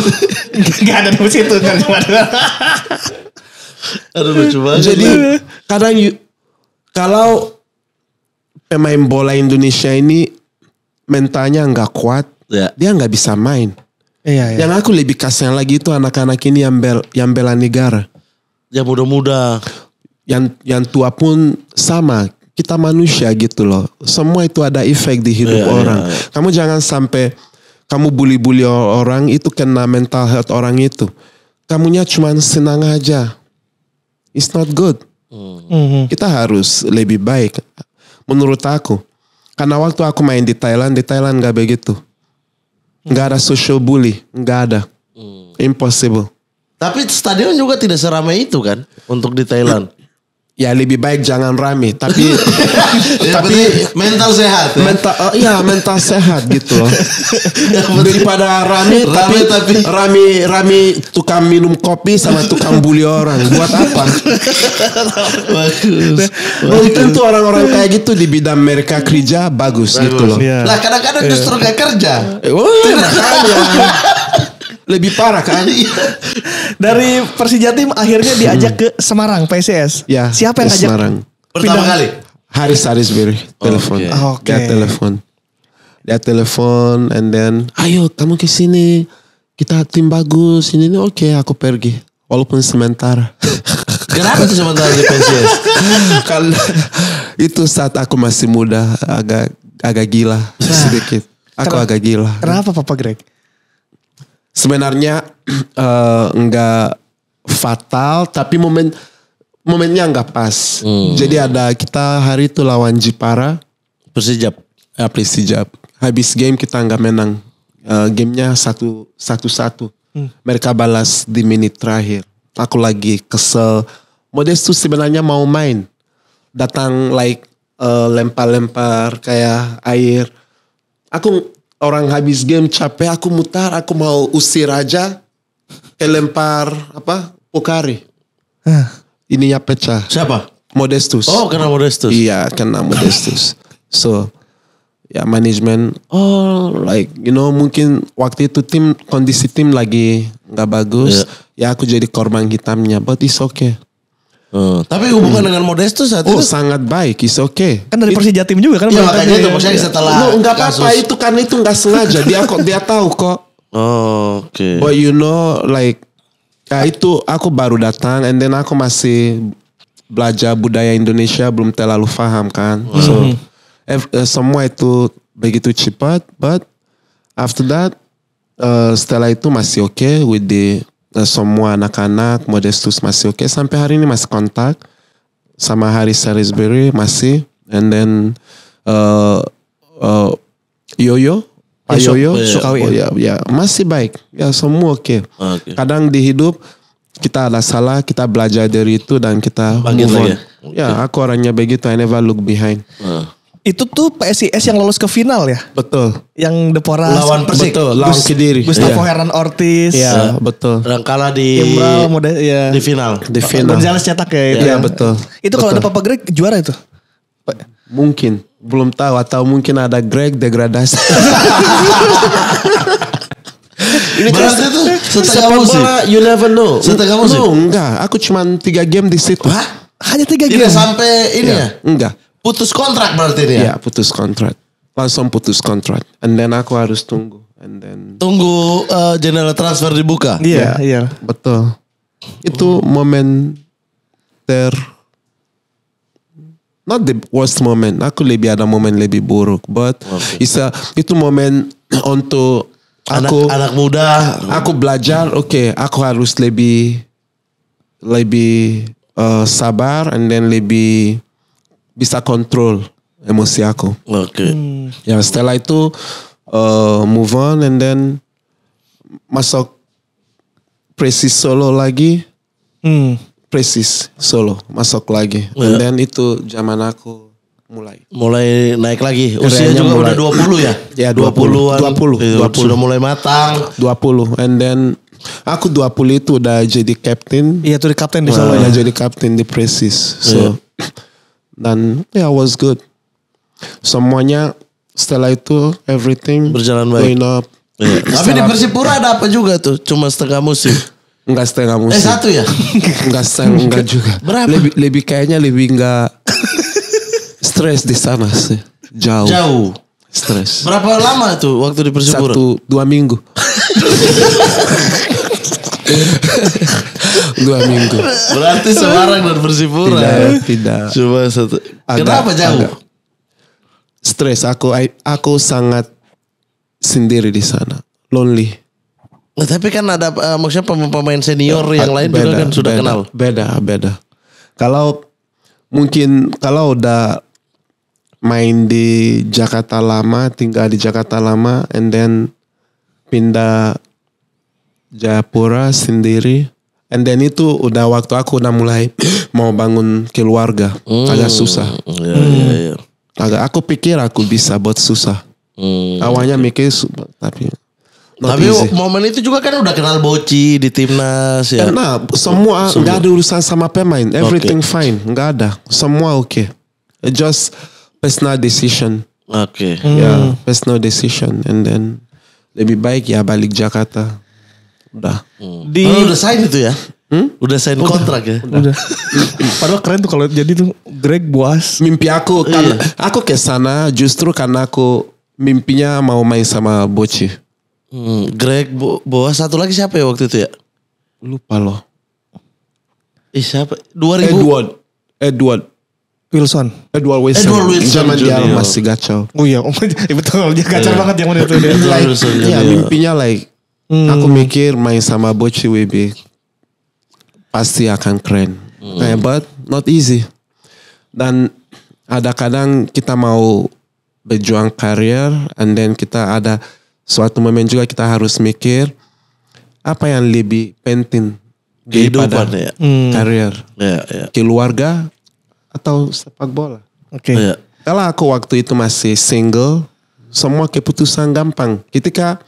Speaker 1: Gak ada di situ kan cuma ada
Speaker 2: lucu banget. Jadi
Speaker 1: kadang kalau pemain bola Indonesia ini mentalnya nggak kuat, yeah. dia nggak bisa main. Iya, iya. Yang aku lebih kasihan lagi itu anak-anak ini yang bel yang bela negara. Yang muda-muda. Yang yang tua pun sama kita manusia gitu loh. Semua itu ada efek di hidup yeah, iya, orang. Yeah, Kamu jangan sampai kamu bully-bully orang itu kena mental health orang itu. Kamunya cuma senang aja. It's not good. Mm. Kita harus lebih baik. Menurut aku. Karena waktu aku main di Thailand, di Thailand gak begitu. Gak ada social bully. Gak ada. Hmm. Impossible.
Speaker 2: Tapi stadion
Speaker 1: juga tidak seramai itu kan untuk di Thailand ya lebih baik jangan rame tapi
Speaker 2: tapi mental sehat ya? mental
Speaker 1: uh, iya mental sehat gitu loh
Speaker 2: daripada rame, rame tapi, tapi
Speaker 1: rame rame tukang minum kopi sama tukang bully orang buat apa bagus, nah, tentu oh, orang-orang kayak gitu di bidang mereka kerja bagus, gitu bagus gitu loh ya. lah kadang-kadang iya. justru gak kerja eh, oh iya lebih parah kan? Iya. Dari
Speaker 3: Persija Tim akhirnya diajak ke Semarang PSS. Ya. Siapa yang ajak? Semarang.
Speaker 1: Pertama kali. Haris Haris Biri telepon. Oke. Okay. Okay. Dia telepon. Dia telepon and then ayo kamu ke sini. Kita tim bagus ini oke okay, aku pergi walaupun sementara.
Speaker 2: Kenapa tuh sementara di PSS? Karena itu
Speaker 1: saat aku masih muda agak agak gila nah. sedikit. Aku agak gila.
Speaker 2: Kenapa
Speaker 3: Papa Greg?
Speaker 1: sebenarnya uh, eh, enggak fatal tapi momen momennya enggak pas. Hmm. Jadi ada kita hari itu lawan Jipara Persijab Ya, Persijab Habis game kita enggak menang. Uh, gamenya satu satu satu. Hmm. Mereka balas di menit terakhir. Aku lagi kesel. Modest tuh sebenarnya mau main. Datang like eh, lempar-lempar uh, lempar -lempar kayak air. Aku orang habis game capek aku mutar aku mau usir aja lempar apa pokari huh. ya pecah siapa modestus oh kena modestus iya kena modestus so ya manajemen oh like you know mungkin waktu itu tim kondisi tim lagi nggak bagus yeah. ya aku jadi korban hitamnya but it's okay Uh, tapi hubungan uh, dengan Modesto saat oh, itu sangat baik, is oke. Okay. Kan dari Persija tim juga kan. Iya makanya itu maksudnya setelah Lu enggak apa-apa itu
Speaker 3: kan itu enggak sengaja dia kok
Speaker 1: dia
Speaker 2: tahu kok. Oh, oke. Okay. But
Speaker 1: you know like ya itu aku baru datang and then aku masih belajar budaya Indonesia belum terlalu paham kan. Wow. Hmm. So if, uh, eh, semua itu begitu cepat but after that uh, setelah itu masih oke okay with the Eh, semua anak-anak Modestus masih oke okay. sampai hari ini masih kontak sama Harry Salisbury masih and then uh, uh, Yoyo Pak Yoyo ya, Sukawi oh, ya, ya masih baik ya semua oke okay. Ah, okay. kadang di hidup kita ada salah kita belajar dari itu dan kita Bangin lagi. ya, ya aku orangnya begitu I never look behind uh. Itu
Speaker 3: tuh PSIS yang lolos ke final ya? Betul. Yang Depora lawan Persik. Betul, lawan Kediri. Gustavo iya. Hernan Ortiz. Iya,
Speaker 2: betul. Dan kalah di Imral muda, iya. di final. Di final. Gonzales cetak ya itu. Iya, ya. betul. Itu kalau ada
Speaker 3: Papa Greg juara itu.
Speaker 1: Mungkin belum tahu atau mungkin ada Greg degradasi.
Speaker 2: Ini Berarti itu setengah musim. You
Speaker 1: never know. Setengah musim. No, enggak, aku cuma tiga game di situ. Hah?
Speaker 2: Hanya tiga game. Tidak sampai ini ya? ya? Enggak. Putus kontrak berarti dia? Ya, iya,
Speaker 1: putus kontrak. Langsung putus kontrak. And then aku harus tunggu. And
Speaker 2: then... Tunggu uh, jendela transfer dibuka? Iya, yeah, iya. Betul. Itu
Speaker 1: oh. momen ter... Not the worst moment. Aku lebih ada momen lebih buruk. But okay. a itu momen untuk aku... Anak, muda. Aku belajar, oke. Okay, aku harus lebih... Lebih uh, sabar. And then lebih bisa kontrol emosi aku. Oke. Okay. Hmm. Ya setelah itu uh, move on and then masuk presis solo lagi. Hmm. Presis solo masuk lagi. Yeah. And then itu zaman aku mulai. Mulai naik lagi. Usia juga mulai. udah 20 ya? ya 20. 20. 20. 20. Sudah mulai matang. 20 and then Aku 20 itu udah jadi captain. Iya tuh di captain di Solo. Udah ya. jadi captain di Presis. So yeah. Iya. dan ya yeah, was good semuanya setelah itu everything berjalan baik up. Yeah. Iya. tapi di Persipura
Speaker 2: ada apa juga tuh cuma setengah musim Enggak setengah musim. Eh satu ya?
Speaker 1: Enggak setengah, enggak juga. Berapa? Lebih, lebih kayaknya lebih enggak stres di sana sih. Jauh. Jauh. Stres. Berapa lama tuh waktu di Persipura? Satu, dua minggu. dua minggu. Berarti Semarang dan Persipura. Tidak, ya? tidak. Cuma satu. Agak, Kenapa jauh? Agak. Stres aku aku sangat sendiri di sana. Lonely.
Speaker 2: Nah, tapi kan ada uh, maksudnya pemain senior iya, yang lain beda, juga kan sudah beda, kenal.
Speaker 1: Beda, beda. Kalau mungkin kalau udah main di Jakarta lama, tinggal di Jakarta lama and then pindah Jayapura sendiri And then itu udah waktu aku udah mulai mau bangun keluarga, mm. agak susah. Yeah, iya, mm. yeah, yeah. Agak aku pikir aku bisa buat susah. Mm. Awalnya mikir tapi
Speaker 2: Not Tapi easy. momen itu juga kan udah kenal Boci di timnas ya. Nah, semua nggak ada
Speaker 1: urusan sama pemain. Everything okay. fine, nggak ada. Semua oke. Okay. Just personal decision. Oke. Okay. Hmm. Ya, yeah, personal decision and then lebih baik ya balik Jakarta. Udah. Hmm. Di... Oh, udah sign itu ya? Hmm? Udah sign udah, kontrak ya? Udah. Padahal keren tuh kalau jadi tuh Greg Boas. Mimpi aku, iya. Kan, aku ke sana justru karena aku mimpinya mau main sama Boci.
Speaker 2: Hmm, Greg Bo Boas satu lagi siapa ya waktu itu ya? Lupa loh. Eh siapa? 2000. Edward. Edward. Wilson. Edward Wilson. Edward Wilson. Zaman dia masih
Speaker 1: gacau.
Speaker 3: Oh iya, oh, betul. Dia gacau yeah. banget yang mana itu.
Speaker 2: Iya,
Speaker 1: mimpinya like Hmm. Aku mikir main sama Bochi WB pasti akan keren. Hmm. Eh, but not easy. Dan ada kadang kita mau berjuang karir and then kita ada suatu momen juga kita harus mikir apa yang lebih penting
Speaker 2: daripada ya.
Speaker 1: karir. Hmm. Ya, ya. Keluarga atau sepak bola. Oke. Okay. Ya. Kalau aku waktu itu masih single, semua keputusan gampang. Ketika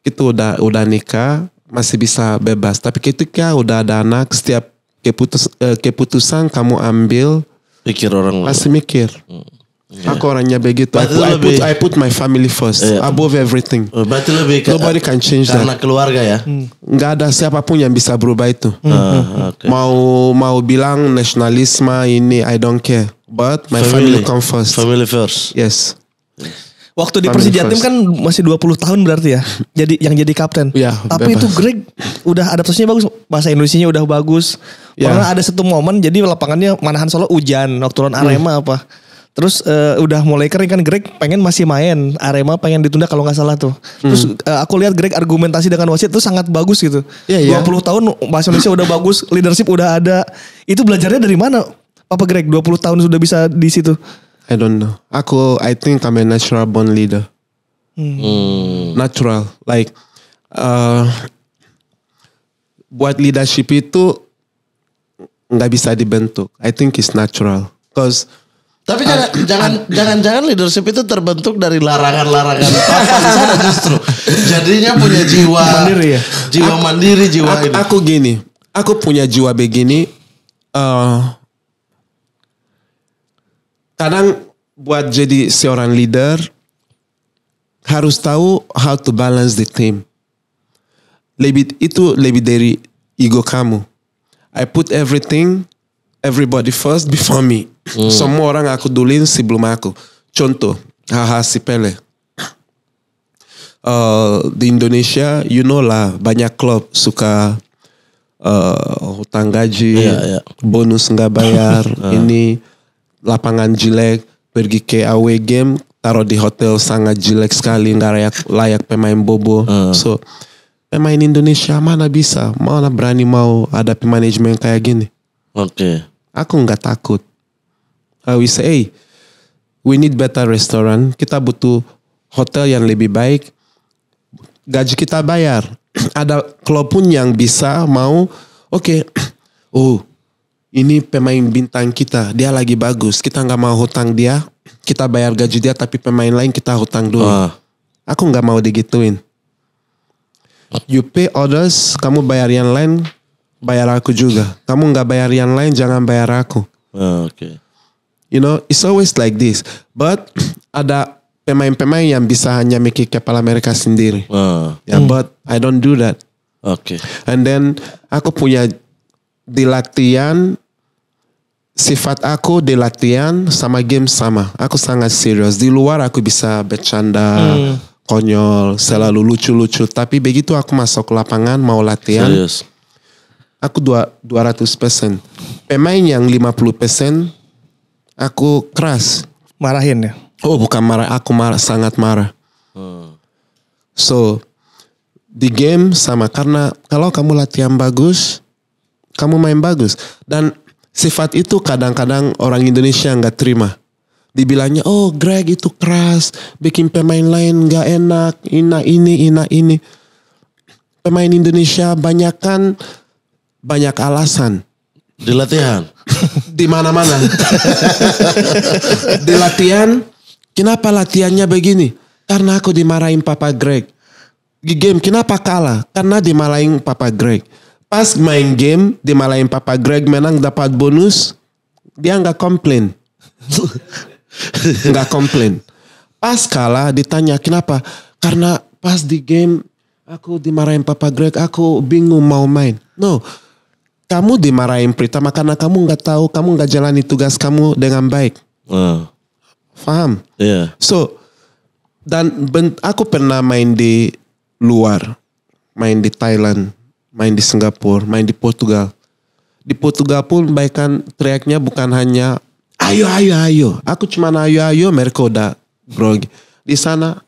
Speaker 1: kita udah udah nikah masih bisa bebas. Tapi ketika udah ada anak, setiap keputus, eh, keputusan kamu ambil pikir orang pasti mikir. Yeah. Hmm. Aku orangnya begitu. I put, lebih, I, put, I put my family first, yeah. above everything. Oh, berarti lebih ke, Nobody can change karena that. keluarga ya. Hmm. Gak ada siapapun yang bisa berubah itu. Uh, ah, okay. Mau mau bilang nasionalisme ini I don't care, but my family, family come first. Family first. yes. Waktu di Persija tim kan
Speaker 3: masih 20 tahun berarti ya. Jadi yang jadi kapten. Ya, Tapi bebas. itu Greg udah adaptasinya bagus, bahasa Indonesianya udah bagus. Ya. Karena ada satu momen jadi lapangannya Manahan Solo hujan waktu lawan iya. Arema hmm. apa. Terus uh, udah mulai kering kan Greg pengen masih main, Arema pengen ditunda kalau nggak salah tuh. Hmm. Terus hmm. uh, aku lihat Greg argumentasi dengan wasit tuh sangat bagus gitu. Ya, 20 iya. tahun bahasa Indonesia udah bagus, leadership udah ada. Itu belajarnya dari mana? Papa Greg 20 tahun sudah bisa di situ.
Speaker 1: I don't know. Aku, I think I'm a natural born leader. Hmm. Natural, like uh, buat leadership itu nggak bisa dibentuk. I think it's natural,
Speaker 2: cause tapi jangan uh, jangan uh, jangan jangan leadership itu terbentuk dari larangan-larangan sana justru. Jadinya punya jiwa mandiri ya. Jiwa aku, mandiri, jiwa aku, ini. Aku gini, aku punya
Speaker 1: jiwa begini uh, kadang buat jadi seorang leader harus tahu how to balance the team. Lebih itu lebih dari ego kamu. I put everything, everybody first before me. Hmm. Semua orang aku duluin sebelum aku. Contoh, haha si Pele. Uh, di Indonesia, you know lah, banyak klub suka uh, hutang gaji, yeah, yeah. bonus nggak bayar, ah. ini lapangan jelek, pergi ke away game, taruh di hotel sangat jelek sekali, nggak layak, layak pemain bobo. Uh. So pemain Indonesia mana bisa, mana berani mau ada manajemen kayak gini. Oke. Okay. Aku nggak takut. We we say, hey, we need better restaurant. Kita butuh hotel yang lebih baik. Gaji kita bayar. ada klub pun yang bisa mau, oke, okay. oh ini pemain bintang kita, dia lagi bagus, kita nggak mau hutang dia, kita bayar gaji dia tapi pemain lain kita hutang dulu. Uh. Aku nggak mau digituin. You pay others, kamu bayar yang lain, bayar aku juga. Kamu nggak bayar yang lain, jangan bayar aku. Uh, Oke. Okay. You know, it's always like this. But ada pemain-pemain yang bisa hanya mikir kepala mereka sendiri. Uh. Ah. yeah, but I don't do that. Oke. Okay. And then aku punya di latihan sifat aku di latihan sama game sama. Aku sangat serius. Di luar aku bisa bercanda, hmm. konyol, selalu lucu-lucu. Tapi begitu aku masuk ke lapangan mau latihan, serius. aku dua, dua ratus persen. Pemain yang lima puluh persen, aku keras. Marahin ya? Oh bukan marah, aku marah, sangat marah. Hmm. So, di game sama. Karena kalau kamu latihan bagus, kamu main bagus dan sifat itu kadang-kadang orang Indonesia nggak terima dibilangnya oh Greg itu keras bikin pemain lain nggak enak ina ini ina ini pemain Indonesia banyak kan banyak alasan di latihan di mana-mana di latihan kenapa latihannya begini karena aku dimarahin Papa Greg di game kenapa kalah karena dimarahin Papa Greg pas main game dimarahin Papa Greg menang dapat bonus dia nggak komplain nggak komplain pas kalah ditanya kenapa karena pas di game aku dimarahin Papa Greg aku bingung mau main no kamu dimarahin Prita karena kamu nggak tahu kamu nggak jalani tugas kamu dengan baik uh. faham yeah. so dan ben, aku pernah main di luar main di Thailand main di Singapura, main di Portugal. Di Portugal pun baikkan teriaknya bukan hanya ayo ayo ayo. Aku cuma ayo ayo mereka udah grogi. Di sana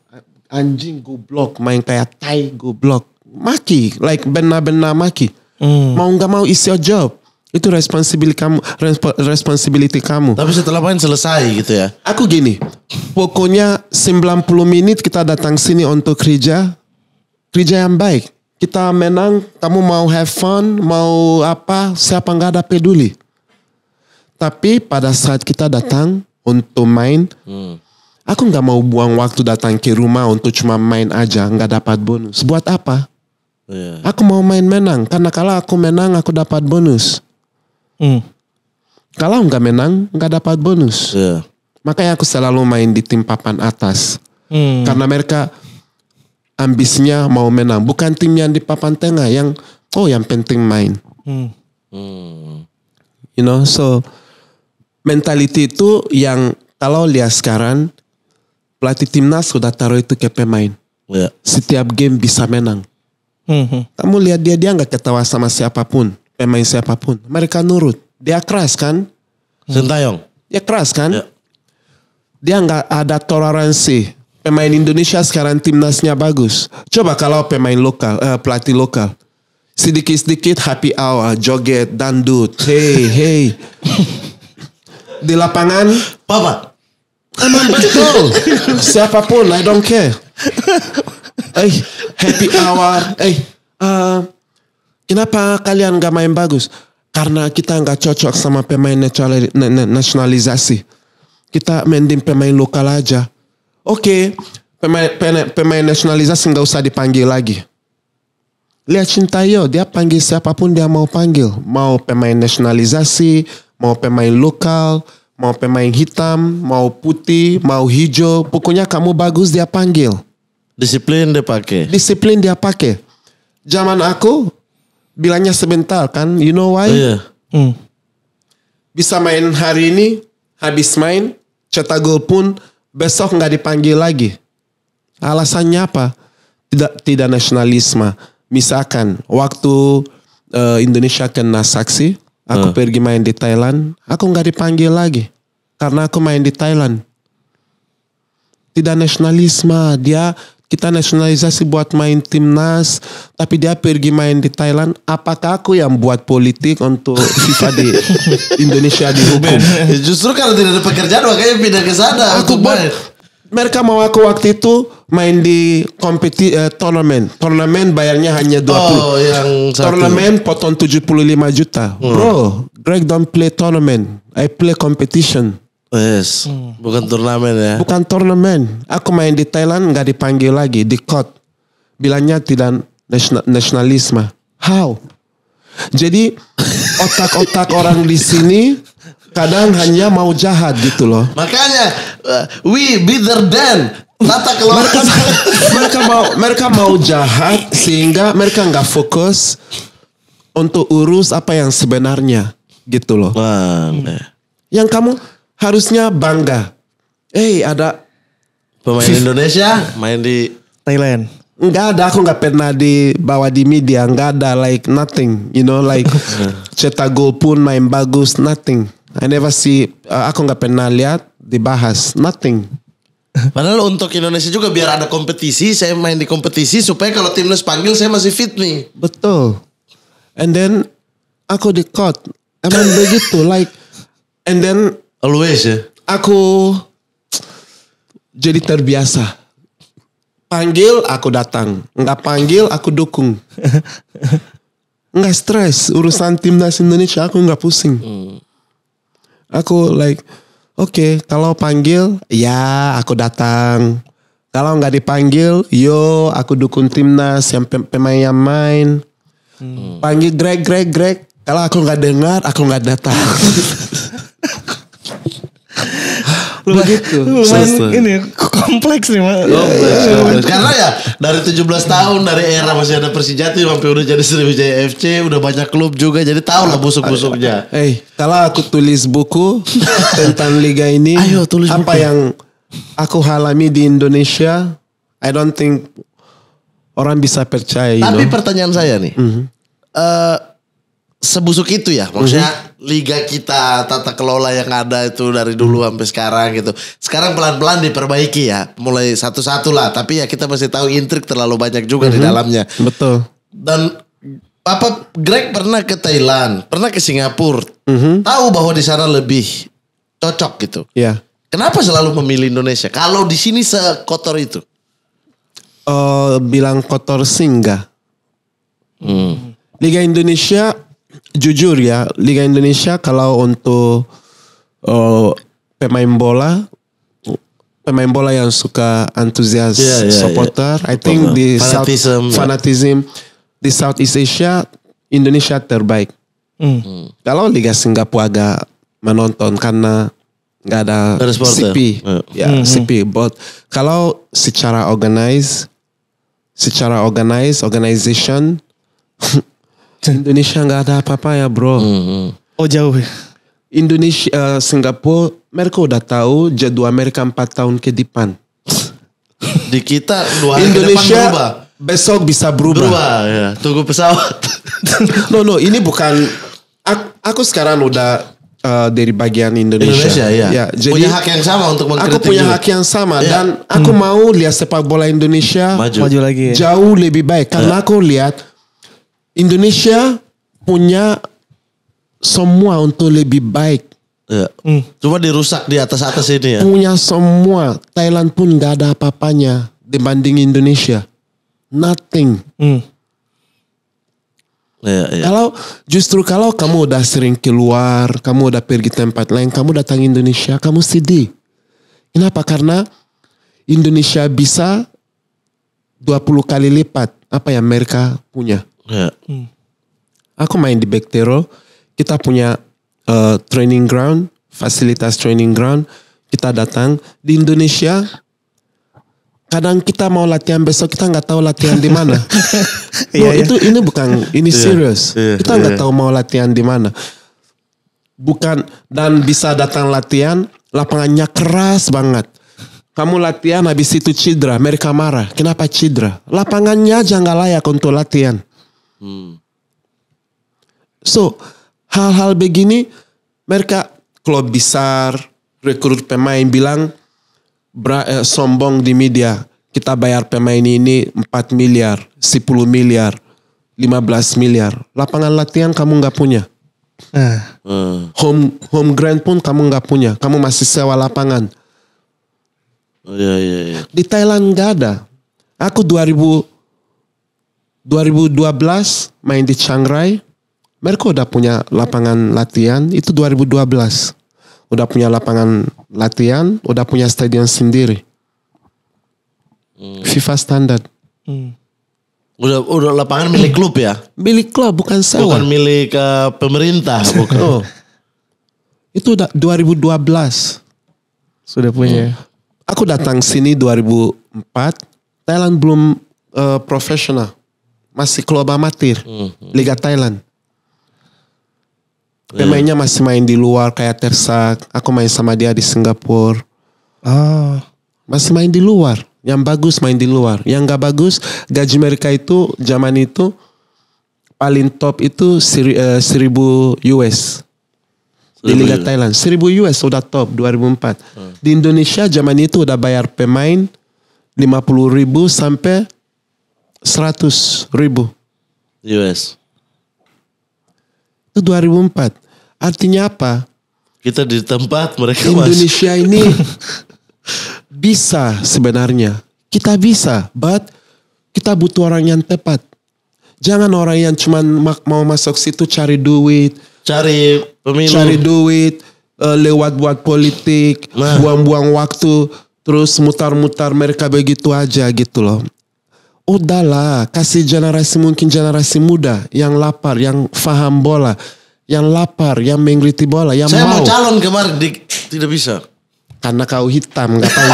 Speaker 1: anjing goblok main kayak tai goblok. Maki, like benar-benar maki. Hmm. Mau nggak mau is your job. Itu responsibility kamu, responsibility kamu. Tapi
Speaker 2: setelah main selesai gitu ya. Aku gini,
Speaker 1: pokoknya 90 menit kita datang sini untuk kerja, kerja yang baik kita menang, kamu mau have fun, mau apa, siapa nggak ada peduli. Tapi pada saat kita datang untuk main, hmm. aku nggak mau buang waktu datang ke rumah untuk cuma main aja, nggak dapat bonus. Buat apa? Yeah. Aku mau main menang, karena kalau aku menang aku dapat bonus. Hmm. Kalau nggak menang nggak dapat bonus. Yeah. Makanya aku selalu main di tim papan atas. Hmm. Karena mereka ambisnya mau menang, bukan tim yang di papan tengah yang oh yang penting main. Hmm. You know, so mentality itu yang kalau lihat sekarang pelatih timnas sudah taruh itu ke pemain. Yeah. Setiap game bisa menang. Hmm, hmm. Kamu lihat dia dia nggak ketawa sama siapapun, pemain siapapun. Mereka nurut. Dia keras kan? Sentayong. Dia keras kan? Yeah. Dia nggak ada toleransi pemain Indonesia sekarang timnasnya bagus. Coba kalau pemain lokal, uh, pelatih lokal. Sedikit-sedikit happy hour, joget, dandut. Hey, hey. Di lapangan. Papa. Emang betul. Siapapun, I don't care. Hey, eh, happy hour. hey, uh, eh, kenapa kalian gak main bagus? Karena kita nggak cocok sama pemain nasionalisasi. Kita main pemain lokal aja Oke, okay, pemain, pemain, nasionalisasi nggak usah dipanggil lagi. Lihat Cintayo, dia panggil siapapun dia mau panggil. Mau pemain nasionalisasi, mau pemain lokal, mau pemain hitam, mau putih, mau hijau. Pokoknya kamu bagus dia panggil.
Speaker 2: Disiplin dia pakai.
Speaker 1: Disiplin dia pakai. Zaman aku bilangnya sebentar kan, you know why? Oh, yeah. hmm. Bisa main hari ini, habis main, cetak gol pun besok nggak dipanggil lagi. Alasannya apa? Tidak tidak nasionalisme. Misalkan waktu uh, Indonesia kena saksi, aku uh. pergi main di Thailand, aku nggak dipanggil lagi karena aku main di Thailand. Tidak nasionalisme, dia kita nasionalisasi buat main timnas, tapi dia pergi main di Thailand. Apakah aku yang buat politik untuk FIFA di Indonesia dihukum? Ya
Speaker 2: justru kalau tidak ada pekerjaan makanya pindah ke sana. Aku buat.
Speaker 1: Mereka mau aku waktu itu main di kompeti uh, eh, turnamen. Turnamen bayarnya hanya 20. Oh, yang satu. Turnamen potong 75 juta. Hmm. Bro, Greg don't play tournament. I play competition. Yes, hmm. bukan turnamen ya. Bukan turnamen. Aku main di Thailand nggak dipanggil lagi di court. Bilangnya tidak nasional, nasionalisme. How? Jadi otak-otak orang di sini kadang hanya mau jahat gitu loh.
Speaker 2: Makanya uh, we
Speaker 1: better than
Speaker 2: Tata kelola. Mereka, mereka mau mereka mau
Speaker 1: jahat sehingga mereka nggak fokus untuk urus apa yang sebenarnya gitu loh. Wow. Yang kamu harusnya bangga.
Speaker 2: Eh hey, ada pemain Indonesia main di
Speaker 1: Thailand. Enggak ada, aku nggak pernah dibawa di media, Enggak ada like nothing, you know like cetak gol pun main bagus nothing. I never see, uh, aku nggak pernah lihat dibahas nothing.
Speaker 2: Padahal untuk Indonesia juga biar ada kompetisi, saya main di kompetisi supaya kalau timnas panggil saya masih fit nih.
Speaker 1: Betul. And then aku di court, emang begitu like, and then Always ya. Aku jadi terbiasa. Panggil aku datang, nggak panggil aku dukung. nggak stres urusan timnas Indonesia aku nggak pusing. Hmm. Aku like oke okay, kalau panggil ya aku datang. Kalau nggak dipanggil, yo aku dukung timnas yang pemain yang main. Panggil Greg, Greg, Greg. Kalau aku nggak
Speaker 2: dengar, aku nggak datang. begitu nah, gitu, ini
Speaker 3: kompleks nih mas kompleks,
Speaker 2: iya, iya. kompleks. karena ya dari 17 tahun dari era masih ada Persija tuh sampai udah jadi Sriwijaya FC udah banyak klub juga jadi tahu lah busuk-busuknya
Speaker 1: eh hey, kalau aku tulis buku tentang liga ini Ayo, tulis apa buku. yang aku alami di Indonesia I don't think
Speaker 2: orang bisa percaya tapi know. pertanyaan saya nih mm -hmm. uh, sebusuk itu ya maksudnya mm-hmm. liga kita tata kelola yang ada itu dari dulu mhm. sampai sekarang gitu sekarang pelan-pelan diperbaiki ya mulai satu-satu lah tapi ya kita masih tahu intrik terlalu banyak juga mm-hmm. di mhm. dalamnya betul dan apa Greg pernah ke Thailand pernah ke Singapura mm-hmm. tahu bahwa di sana lebih cocok gitu ya yeah. kenapa selalu memilih Indonesia kalau di sini sekotor itu
Speaker 1: uh, bilang kotor singgah mm. Liga Indonesia jujur ya Liga Indonesia kalau untuk uh, pemain bola pemain bola yang suka antusias yeah, yeah, iya. supporter yeah. I think the di fanatism, South, ya. fanatism di Southeast Asia Indonesia terbaik
Speaker 3: mm.
Speaker 1: kalau Liga Singapura agak menonton karena nggak ada CP ya yeah, hmm, CP hmm. but kalau secara organize secara organize organization Indonesia nggak ada apa-apa ya bro. Mm-hmm. Oh jauh. Ya? Indonesia, uh, Singapura, mereka udah tahu jadwal mereka empat tahun ke depan. Di kita dua hari Indonesia, ke depan berubah. Besok bisa berubah. Berubah ya. Tunggu pesawat. no no ini bukan. Aku, aku sekarang udah uh, dari bagian Indonesia. Indonesia iya. ya. ya jadi hak yang sama untuk mengkritik. Aku punya hak yang sama ya. dan aku hmm. mau lihat sepak bola Indonesia maju, maju lagi. Ya. Jauh lebih baik karena ya. aku lihat Indonesia punya semua untuk lebih baik.
Speaker 2: Ya. Hmm. Cuma dirusak di atas-atas ini
Speaker 1: ya. Punya semua. Thailand pun gak ada apa-apanya dibanding Indonesia. Nothing. Hmm. Ya, ya. Kalau justru kalau kamu udah sering keluar, kamu udah pergi tempat lain, kamu datang Indonesia, kamu sedih. Kenapa? Karena Indonesia bisa 20 kali lipat apa yang mereka punya. Ya. Hmm. Aku main di Bektero, kita punya uh, training ground, fasilitas training ground, kita datang di Indonesia. Kadang kita mau latihan besok kita nggak tahu latihan di mana. no, iya, yeah, itu yeah. ini bukan ini yeah, serius. Yeah, kita nggak yeah. tahu mau latihan di mana. Bukan dan bisa datang latihan lapangannya keras banget. Kamu latihan habis itu cedera, mereka marah. Kenapa cedera? Lapangannya aja nggak layak untuk latihan. Hmm. So hal-hal begini mereka klub besar rekrut pemain bilang bra, eh, sombong di media kita bayar pemain ini 4 miliar, 10 miliar, 15 miliar. Lapangan latihan kamu nggak punya. Uh. Home home grand pun kamu nggak punya. Kamu masih sewa lapangan. Oh, iya, iya, iya. Di Thailand gak ada. Aku 2000 2012 main di Chiang Rai Mereka udah punya lapangan latihan itu 2012. Udah punya lapangan latihan, udah punya stadion sendiri. Hmm. FIFA standard Hmm.
Speaker 2: Udah udah lapangan milik klub ya? Milik klub bukan sewa. Bukan milik uh, pemerintah, bukan. oh.
Speaker 1: Itu udah 2012. Sudah punya. Hmm. Aku datang sini 2004. Thailand belum uh, profesional masih klub amatir hmm. Liga Thailand. Iya. Pemainnya masih main di luar kayak Tersak. Aku main sama dia di Singapura. Ah, masih main di luar. Yang bagus main di luar. Yang gak bagus gaji mereka itu zaman itu paling top itu seri, uh, seribu US di Liga Thailand. Seribu US udah top 2004. Hmm. Di Indonesia zaman itu udah bayar pemain 50 ribu sampai
Speaker 2: Seratus ribu. US.
Speaker 1: Itu dua ribu empat Artinya apa?
Speaker 2: Kita di tempat mereka Indonesia masuk. ini
Speaker 1: bisa
Speaker 2: sebenarnya.
Speaker 1: Kita bisa, but kita butuh orang yang tepat. Jangan orang yang cuma mau masuk situ cari duit, cari pemilu, cari duit, eh, lewat buat politik, nah. buang-buang waktu, terus mutar-mutar mereka begitu aja gitu loh udahlah kasih generasi mungkin generasi muda yang lapar, yang faham bola, yang lapar, yang mengerti bola, yang Saya mau. mau
Speaker 2: calon kemarin dik tidak bisa. Karena kau hitam, nggak tahu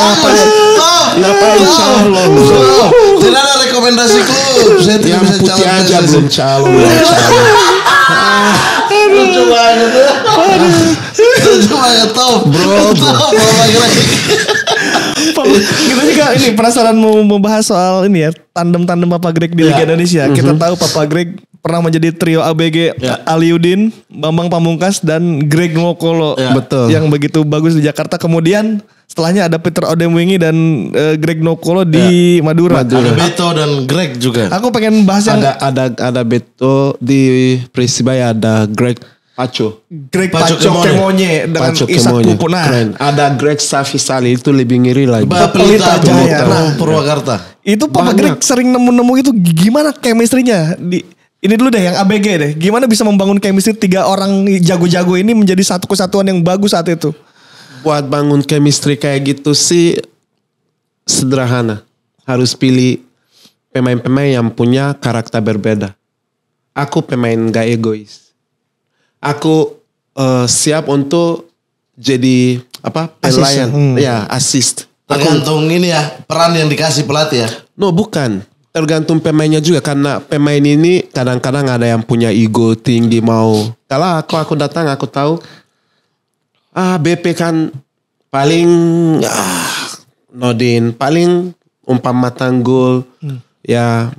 Speaker 2: ngapain? Ngapain calon? Tidak ada rekomendasi klub. Saya tidak yang bisa putih calon aja belum calon. calon. Lucu banget. Ya. Lucu banget, Bro, bro kita juga ini penasaran
Speaker 3: mau membahas soal ini ya tandem-tandem Papa Greg di iya. Liga Indonesia. Kita mhm. tahu Papa Greg pernah menjadi trio ABG ya. Aliudin, Bambang Pamungkas dan Greg Ngokolo. Ya. Betul. Yang begitu bagus di Jakarta. Kemudian setelahnya ada Peter Odemwingi dan
Speaker 1: eh, Greg Nokolo di ya. Madura.
Speaker 3: Madura. Ada Beto
Speaker 2: dan Greg juga. Aku pengen bahas yang ada
Speaker 1: ada ada Beto di Persibaya ada Greg Paco. Greg Paco, Paco Kemonye dengan Paco Isak Kemonye. Kuku. Nah, Keren. ada Greg Safi Sali itu lebih ngeri lagi. Bapak Pelita Jaya, nah,
Speaker 2: Purwakarta.
Speaker 3: Itu Papa Banyak. Greg sering nemu-nemu itu gimana chemistry-nya di ini dulu deh yang ABG deh. Gimana bisa membangun chemistry tiga orang jago-jago ini menjadi satu kesatuan yang bagus saat itu?
Speaker 1: Buat bangun chemistry kayak gitu sih sederhana. Harus pilih pemain-pemain yang punya karakter berbeda. Aku pemain gak egois aku uh, siap
Speaker 2: untuk jadi apa pelayan hmm. ya assist tergantung aku, ini ya peran yang dikasih pelatih ya
Speaker 1: no bukan tergantung pemainnya juga karena pemain ini kadang-kadang ada yang punya ego tinggi mau kalau aku aku datang aku tahu ah BP kan paling ah, Nodin paling umpam matang gol hmm. ya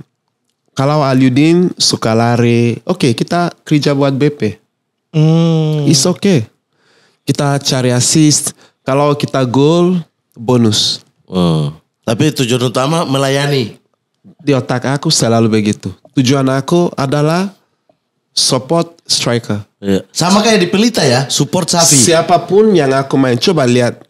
Speaker 1: kalau Aliudin suka lari oke okay, kita kerja buat BP
Speaker 2: Hmm. It's
Speaker 1: okay. Kita cari assist. Kalau kita gol, bonus. Hmm. Tapi tujuan utama melayani. Di otak aku selalu begitu. Tujuan aku adalah support striker. Iya. Sama kayak di Pelita ya, support Safi. Siapapun yang aku main, coba lihat.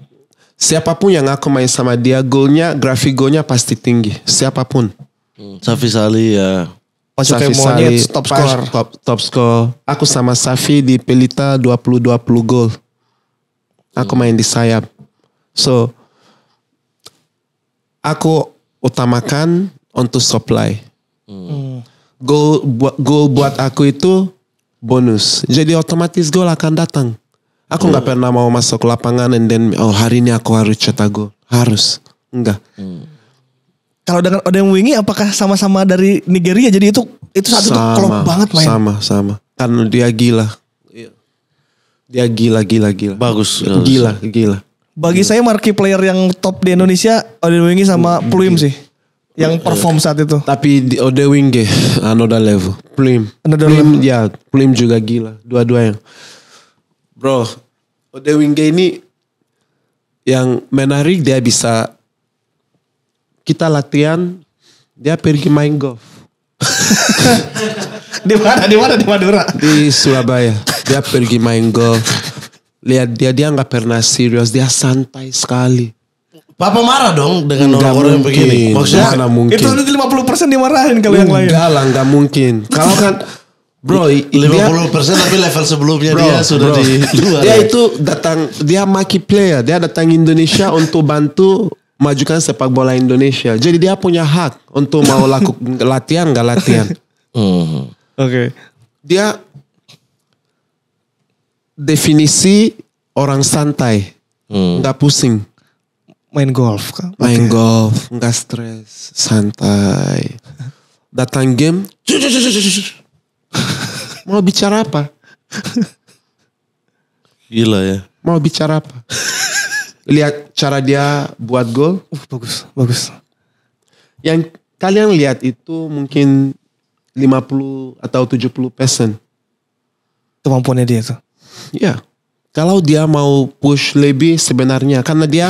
Speaker 1: Siapapun yang aku main sama dia, golnya, grafik golnya pasti tinggi. Siapapun. Hmm. Safi Sali ya. Pojok Monyet top score. Top, top score. Aku sama Safi di Pelita 20-20 gol. Aku hmm. main di sayap. So, aku utamakan untuk supply. Hmm. Goal, bu- goal buat aku itu bonus. Jadi otomatis gol akan datang. Aku nggak hmm. pernah mau masuk lapangan and then oh hari ini aku harus cetak gol. Harus. Enggak. Hmm.
Speaker 3: Kalau dengan Odem Wingi apakah sama-sama dari Nigeria? Jadi itu itu satu sama, tuh klop banget main.
Speaker 1: Sama, sama. Kan dia gila. Iya. Dia gila, gila, gila. Bagus. Gila, gila. gila.
Speaker 3: Bagi gila. saya marki player yang top di Indonesia Odem
Speaker 1: Wingi sama Pluim sih. Yang iya. perform saat itu. Tapi Ode Wingi another level. Pluim. Another Pluim, level. ya. Pluim juga gila. dua dua yang, Bro, Ode Wingi ini yang menarik dia bisa kita latihan dia pergi main golf. di mana? Di mana? Di Madura? Di Surabaya. Dia pergi main golf. Lihat dia dia nggak pernah serius. Dia santai sekali. Papa marah dong dengan orang-orang yang begini. Maksudnya mana mungkin. itu nanti
Speaker 3: 50% dimarahin kalau yang lain. Enggak lah, enggak
Speaker 1: mungkin. Kalau kan Bro,
Speaker 2: 50% persen tapi level sebelumnya bro, dia sudah bro. di luar. Dia ya.
Speaker 1: itu datang, dia maki player, dia datang Indonesia untuk bantu majukan sepak bola Indonesia. Jadi dia punya hak untuk mau laku, latihan gak latihan. Hmm. Oke. Okay. Dia definisi orang santai, hmm. nggak hmm. pusing. Main golf kan? Main golf, nggak stres, santai. Datang game, mau bicara apa? Gila ya. Mau bicara apa? lihat cara dia buat gol. Uh, bagus, bagus. Yang kalian lihat itu mungkin 50 atau 70 persen. Kemampuannya dia tuh. Ya. Kalau dia mau push lebih sebenarnya karena dia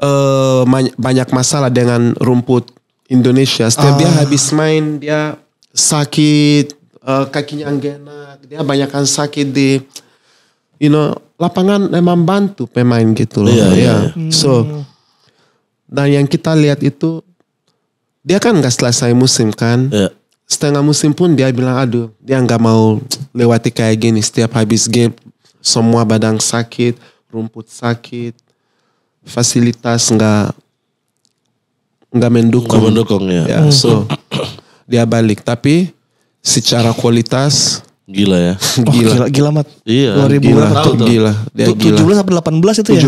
Speaker 1: uh, banyak masalah dengan rumput Indonesia. Setiap ah. dia habis main dia sakit, uh, kakinya enggak enak, dia banyakkan sakit di you know lapangan memang bantu pemain gitu loh. Iya. Yeah, yeah. yeah. So dan nah, yang kita lihat itu dia kan nggak selesai musim kan. Yeah. Setengah musim pun dia bilang aduh dia nggak mau lewati kayak gini setiap habis game semua badan sakit, rumput sakit, fasilitas nggak nggak mendukung. Gak mendukung ya. ya so dia balik tapi secara kualitas Gila ya. Gila. Oh, gila, gila amat. Iya. 2000 gila. berapa tuh? Gila. Ya, gila. 17
Speaker 3: sampai 18 itu 17. ya?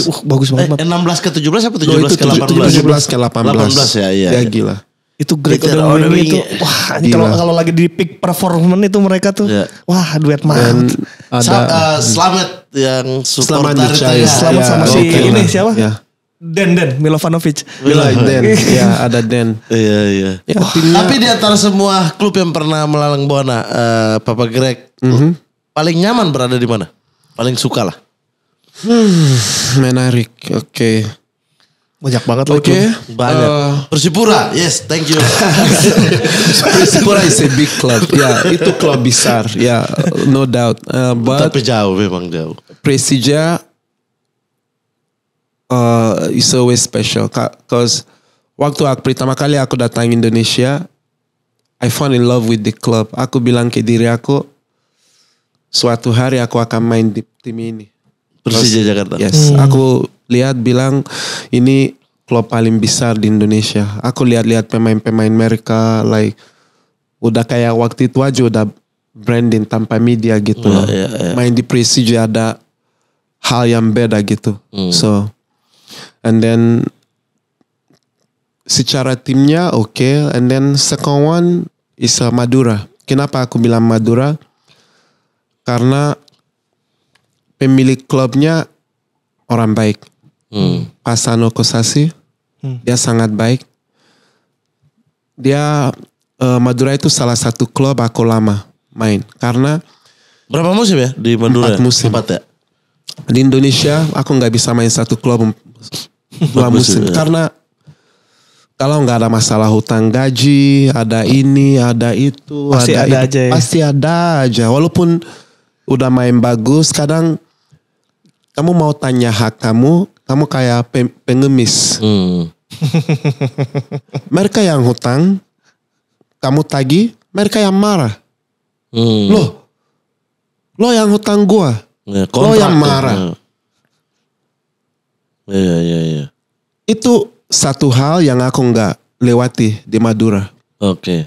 Speaker 3: 17. Uh, bagus banget. Eh, 16 ke 17 apa 17 Loh, ke 18? 17 ke 18. 18 ya, iya. Ya iya. gila. Itu Greg udah Ring itu wah kalau kalau lagi di peak performance itu mereka tuh Ya. wah duet banget. Ada Sa uh, eh, Slamet yang supporter selamat, ya, selamat
Speaker 1: sama ya, si okay, ini siapa? Ya.
Speaker 3: Den Den Milovanovic.
Speaker 2: Mila Den. ya ada Den. Iya iya. Ya, tapi di antara semua klub yang pernah melalang buana uh, Papa Greg mm -hmm. paling nyaman berada di mana? Paling suka lah.
Speaker 1: Hmm, menarik. Oke. Okay. Banyak banget Oke. Okay. Banyak. Uh,
Speaker 2: Persipura. Yes, thank you. Persipura is a big
Speaker 1: club. Ya, yeah, itu klub besar. Ya, yeah, no doubt. Uh, but Tapi
Speaker 2: jauh memang jauh.
Speaker 1: Persija uh, it's always special because waktu aku pertama kali aku datang Indonesia I fall in love with the club aku bilang ke diri aku suatu hari aku akan main di tim ini Persija Jakarta yes hmm. aku lihat bilang ini klub paling besar di Indonesia aku lihat-lihat pemain-pemain mereka like udah kayak waktu itu aja udah branding tanpa media gitu yeah, Yeah, yeah. Main di Persija ada hal yang beda gitu. Hmm. So and then secara timnya oke okay. and then second one is uh, Madura. Kenapa aku bilang Madura? Karena pemilik klubnya orang baik. Hmm. Pasano Kosasi hmm. dia sangat baik. Dia uh, Madura itu salah satu klub aku lama main karena
Speaker 2: berapa musim ya di Madura? Empat musim. Empat
Speaker 1: ya. Di Indonesia aku nggak bisa main satu klub dua musim ya. karena kalau nggak ada masalah hutang gaji, ada ini, ada itu, pasti ada, ada aja. Ya? Pasti ada aja. Walaupun udah main bagus, kadang kamu mau tanya hak kamu, kamu kayak pengemis. Hmm. mereka yang hutang, kamu tagih, mereka yang marah. Hmm. Loh, lo yang hutang gua,
Speaker 2: ya, lo yang ya. marah. Ya Iya iya iya.
Speaker 1: Itu satu hal yang aku nggak lewati di Madura. Oke. Okay.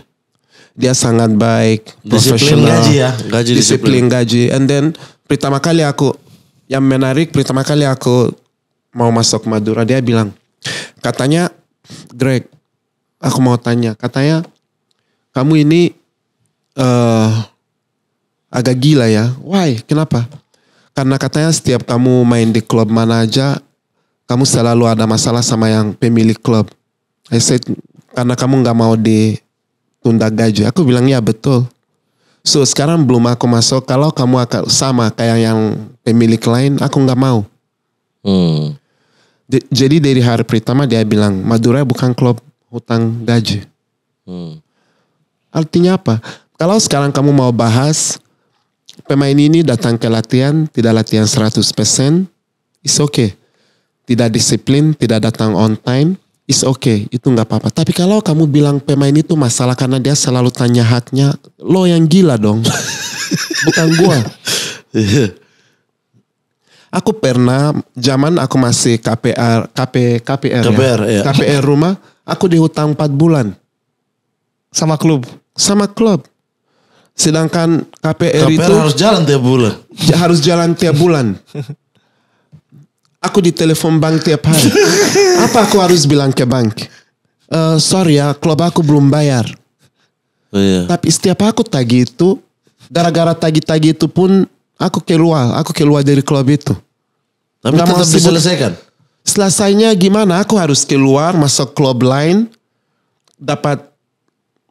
Speaker 1: Dia sangat baik, disiplin gaji ya, gaji disiplin, disiplin gaji. And then pertama kali aku yang menarik pertama kali aku mau masuk Madura dia bilang katanya Greg aku mau tanya katanya kamu ini uh, agak gila ya. Why? Kenapa? Karena katanya setiap kamu main di klub mana aja kamu selalu ada masalah sama yang pemilik klub. I said, karena kamu nggak mau ditunda gaji. Aku bilang, ya betul. So sekarang belum aku masuk, kalau kamu akan sama kayak yang pemilik lain, aku nggak mau. Hmm. jadi dari hari pertama dia bilang, Madura bukan klub hutang gaji. Hmm. Artinya apa? Kalau sekarang kamu mau bahas, pemain ini datang ke latihan, tidak latihan 100%, it's okay tidak disiplin, tidak datang on time, is okay, itu nggak apa-apa. Tapi kalau kamu bilang pemain itu masalah karena dia selalu tanya haknya, lo yang gila dong, bukan gua. Iya. aku pernah zaman aku masih KPR, KP, KPR, KPR, ya? ya. KPR rumah, aku dihutang 4 bulan sama klub, sama klub. Sedangkan KPR, KPR itu harus jalan
Speaker 2: tiap bulan. Harus
Speaker 1: jalan tiap bulan. Aku di telepon bank tiap hari. Apa aku harus bilang ke bank? Uh, sorry ya, klub aku belum bayar. Oh, iya. Tapi setiap aku tagi itu, gara-gara tagi-tagi itu pun aku keluar, aku keluar dari klub itu.
Speaker 2: Tapi Nggak tetap diselesaikan.
Speaker 1: Selesainya gimana? Aku harus keluar masuk klub lain, dapat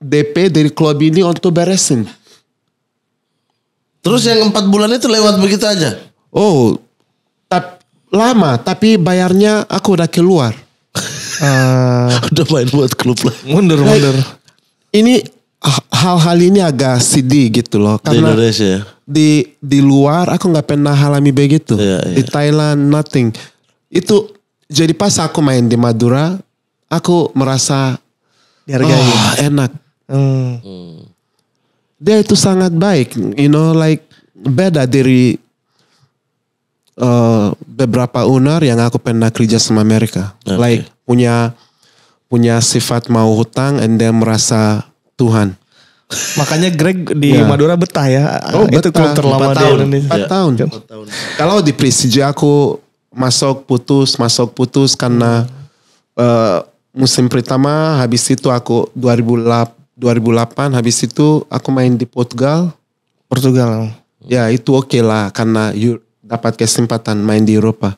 Speaker 1: DP dari klub ini untuk
Speaker 2: beresin. Terus yang empat bulan itu lewat begitu aja? Oh, tapi lama tapi bayarnya aku udah keluar.
Speaker 1: Uh, udah main buat klub lah. Mundur like, mundur. Ini hal-hal ini agak sedih gitu loh karena di Indonesia di di luar aku nggak pernah alami begitu yeah, yeah. di Thailand nothing itu jadi pas aku main di Madura aku merasa dihargai oh, enak hmm. hmm. dia itu sangat baik you know like beda dari Eh, beberapa owner yang aku pernah kerja sama mereka. Okay. Like punya punya sifat mau hutang and then merasa Tuhan. Makanya Greg di yeah. Madura
Speaker 3: betah ya. Oh, itu terlalu terlama 4 tahun. 4 iya. tahun.
Speaker 1: 4 tahun. Kalau di Prestige aku masuk putus, masuk putus karena uh, musim pertama habis itu aku 2008 2008 habis itu aku main di Portugal. Portugal. Ya, itu oke okay lah karena Euro, dapat kesempatan main di Eropa.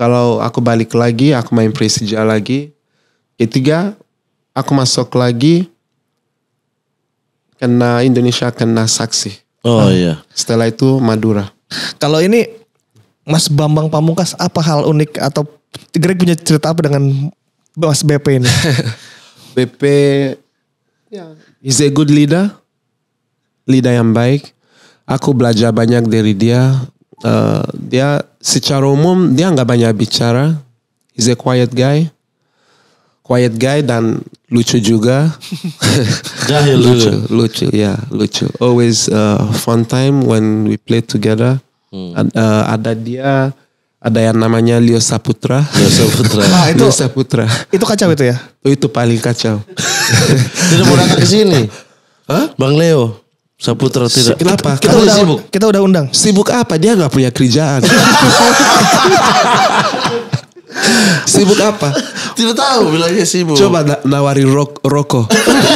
Speaker 1: Kalau aku balik lagi, aku main Persija lagi. Ketiga, aku masuk lagi kena Indonesia kena saksi. Oh nah, iya. Setelah itu Madura. Kalau ini
Speaker 3: Mas Bambang Pamungkas apa hal unik atau Greg punya cerita apa dengan Mas BP ini?
Speaker 1: BP ya is a good leader. Leader yang baik. Aku belajar banyak dari dia uh, dia secara umum dia nggak banyak bicara. He's a quiet guy. Quiet guy dan lucu juga. Jahil lucu, lucu, ya yeah, lucu. Always uh, fun time when we play together. Hmm. uh, ada dia, ada yang namanya Leo Saputra. Leo Saputra. ah, itu, Leo Saputra. Itu kacau itu ya? Oh,
Speaker 2: itu paling kacau. Tidak mau datang ke sini. Hah? Bang Leo. Saputra tidak. Kenapa? Kita, kita udah sibuk.
Speaker 3: Kita udah undang. Sibuk apa? Dia Gak punya kerjaan.
Speaker 2: sibuk apa? Tidak tahu
Speaker 1: bilangnya sibuk. Coba na nawarin ro rokok.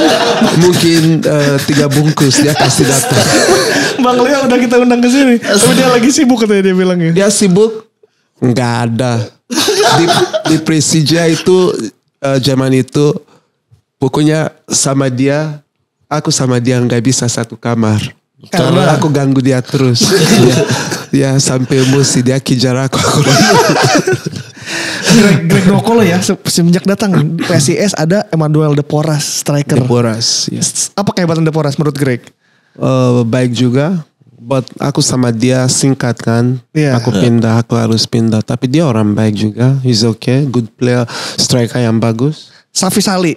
Speaker 1: Mungkin uh, tiga bungkus dia kasih datang.
Speaker 3: Bang Leo udah kita undang ke sini. Tapi dia lagi sibuk katanya dia bilangnya.
Speaker 1: Dia sibuk? Enggak ada. Di, di itu uh, zaman itu pokoknya sama dia aku sama dia nggak bisa satu kamar. Karena, aku ganggu dia terus. ya, ya sampai musi dia kejar aku.
Speaker 3: Greg, Greg Nokolo ya semenjak datang PSIS ada Emmanuel Deporas striker. Deporas. Ya.
Speaker 1: Apa kehebatan Deporas menurut Greg? Uh, baik juga. But aku sama dia singkat kan. Yeah. Aku pindah, aku harus pindah. Tapi dia orang baik juga. He's okay, good player, striker yang bagus. Safi Sali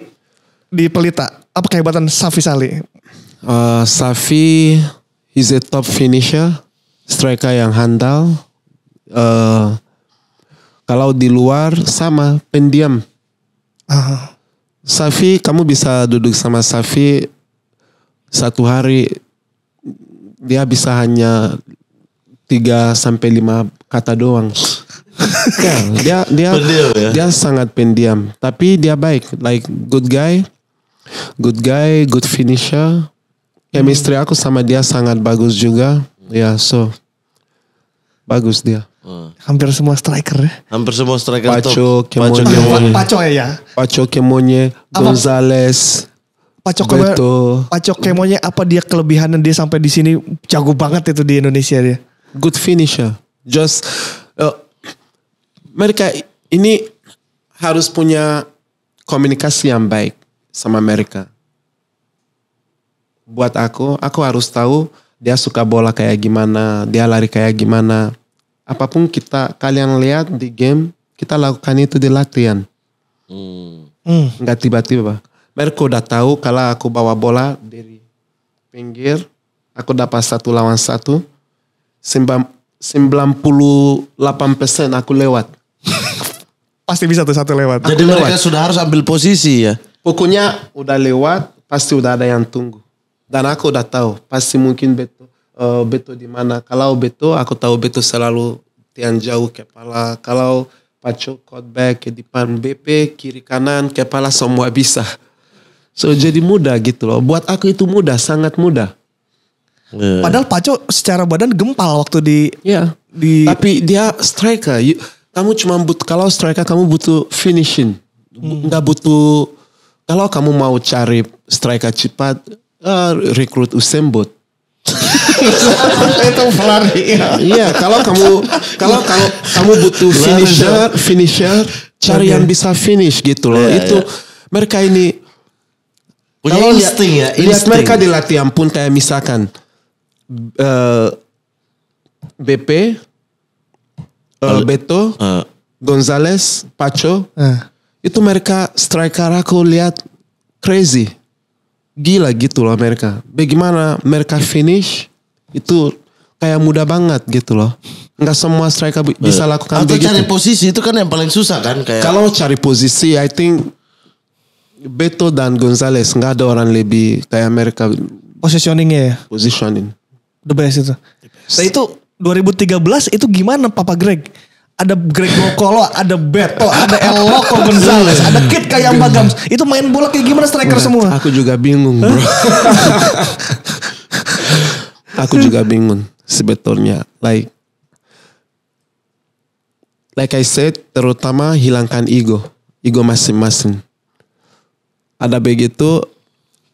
Speaker 1: di Pelita? Apa kehebatan Safi Sali? Uh, Safi is a top finisher, striker yang handal. Uh, kalau di luar sama pendiam. Uh. Safi, kamu bisa duduk sama Safi satu hari dia bisa hanya tiga sampai lima kata doang. ya, dia dia pendiam, ya? dia sangat pendiam, tapi dia baik, like good guy. Good guy, good finisher. Chemistry aku sama dia sangat bagus juga. Ya, yeah, so bagus dia.
Speaker 2: Hmm.
Speaker 3: Hampir semua striker ya. Hampir
Speaker 2: semua striker Paco, Kemonye. Paco
Speaker 1: Paco ya, ya. Paco Kemonye, Gonzales.
Speaker 3: Paco Kemonye, Paco Kemonye apa dia kelebihannya dia sampai di sini jago banget itu di Indonesia dia. Good finisher.
Speaker 1: Just uh, mereka ini harus punya komunikasi yang baik sama mereka. Buat aku, aku harus tahu dia suka bola kayak gimana, dia lari kayak gimana. Apapun kita kalian lihat di game, kita lakukan itu di latihan. Hmm. hmm. Nggak tiba-tiba. Mereka udah tahu kalau aku bawa bola dari pinggir, aku dapat satu lawan satu, 98% aku lewat. Pasti bisa tuh satu lewat. Jadi aku mereka lewat. sudah harus
Speaker 2: ambil posisi ya?
Speaker 1: Pokoknya udah lewat, pasti udah ada yang tunggu. Dan aku udah tahu, pasti mungkin Beto, uh, Beto di mana. Kalau Beto, aku tahu Beto selalu yang jauh kepala. Kalau Paco Kotbek ke depan BP, kiri kanan, kepala semua bisa. So jadi mudah gitu loh. Buat aku itu mudah, sangat mudah. Yeah. Padahal Paco secara badan gempal waktu di... Yeah. di... Tapi dia striker. kamu cuma butuh, kalau striker kamu butuh finishing. Hmm. Nggak butuh kalau kamu mau cari striker cepat, uh, rekrut Usembot. itu pelari. Iya, kalau kamu kalau kamu kamu butuh finisher, finisher, cari yang bisa finish gitu loh. Yeah, itu yeah. mereka ini punya kalau insting ya. Lihat mereka di latihan pun kayak misalkan uh, BP,
Speaker 2: uh, Beto, uh. Eh.
Speaker 1: Gonzales, Pacho, uh itu mereka striker aku lihat crazy gila gitu loh mereka bagaimana mereka finish itu kayak mudah banget gitu loh nggak semua
Speaker 2: striker bisa iya. lakukan atau begitu. cari posisi itu kan yang paling susah kan kayak kalau
Speaker 1: cari posisi I think Beto dan Gonzales nggak ada orang lebih kayak mereka positioningnya ya positioning
Speaker 3: the best itu nah itu 2013 itu gimana Papa Greg ada Greg Bokolo, ada Beto, ada El Loco Gonzalez, iya. ada Kit kayak Bagams. Iya. Itu main bola kayak gimana striker iya. semua?
Speaker 1: Aku juga bingung, Bro. aku juga bingung sebetulnya. Like like I said, terutama hilangkan ego, ego masing-masing. Ada begitu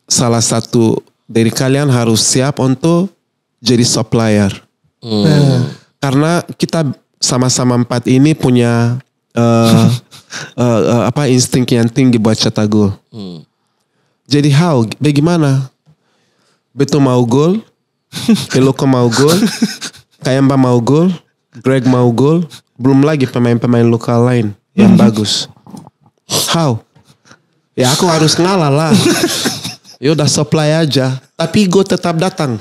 Speaker 1: salah satu dari kalian harus siap untuk jadi supplier. Hmm. Karena kita sama-sama empat ini punya uh, uh, uh, apa insting yang tinggi buat cetak gol. Hmm. Jadi how? Bagaimana? Beto mau gol, Peloko mau gol, Kayamba mau gol, Greg mau gol, belum lagi pemain-pemain lokal lain yang hmm. bagus. How? Ya aku harus ngalah lah. yaudah supply aja, tapi gue tetap datang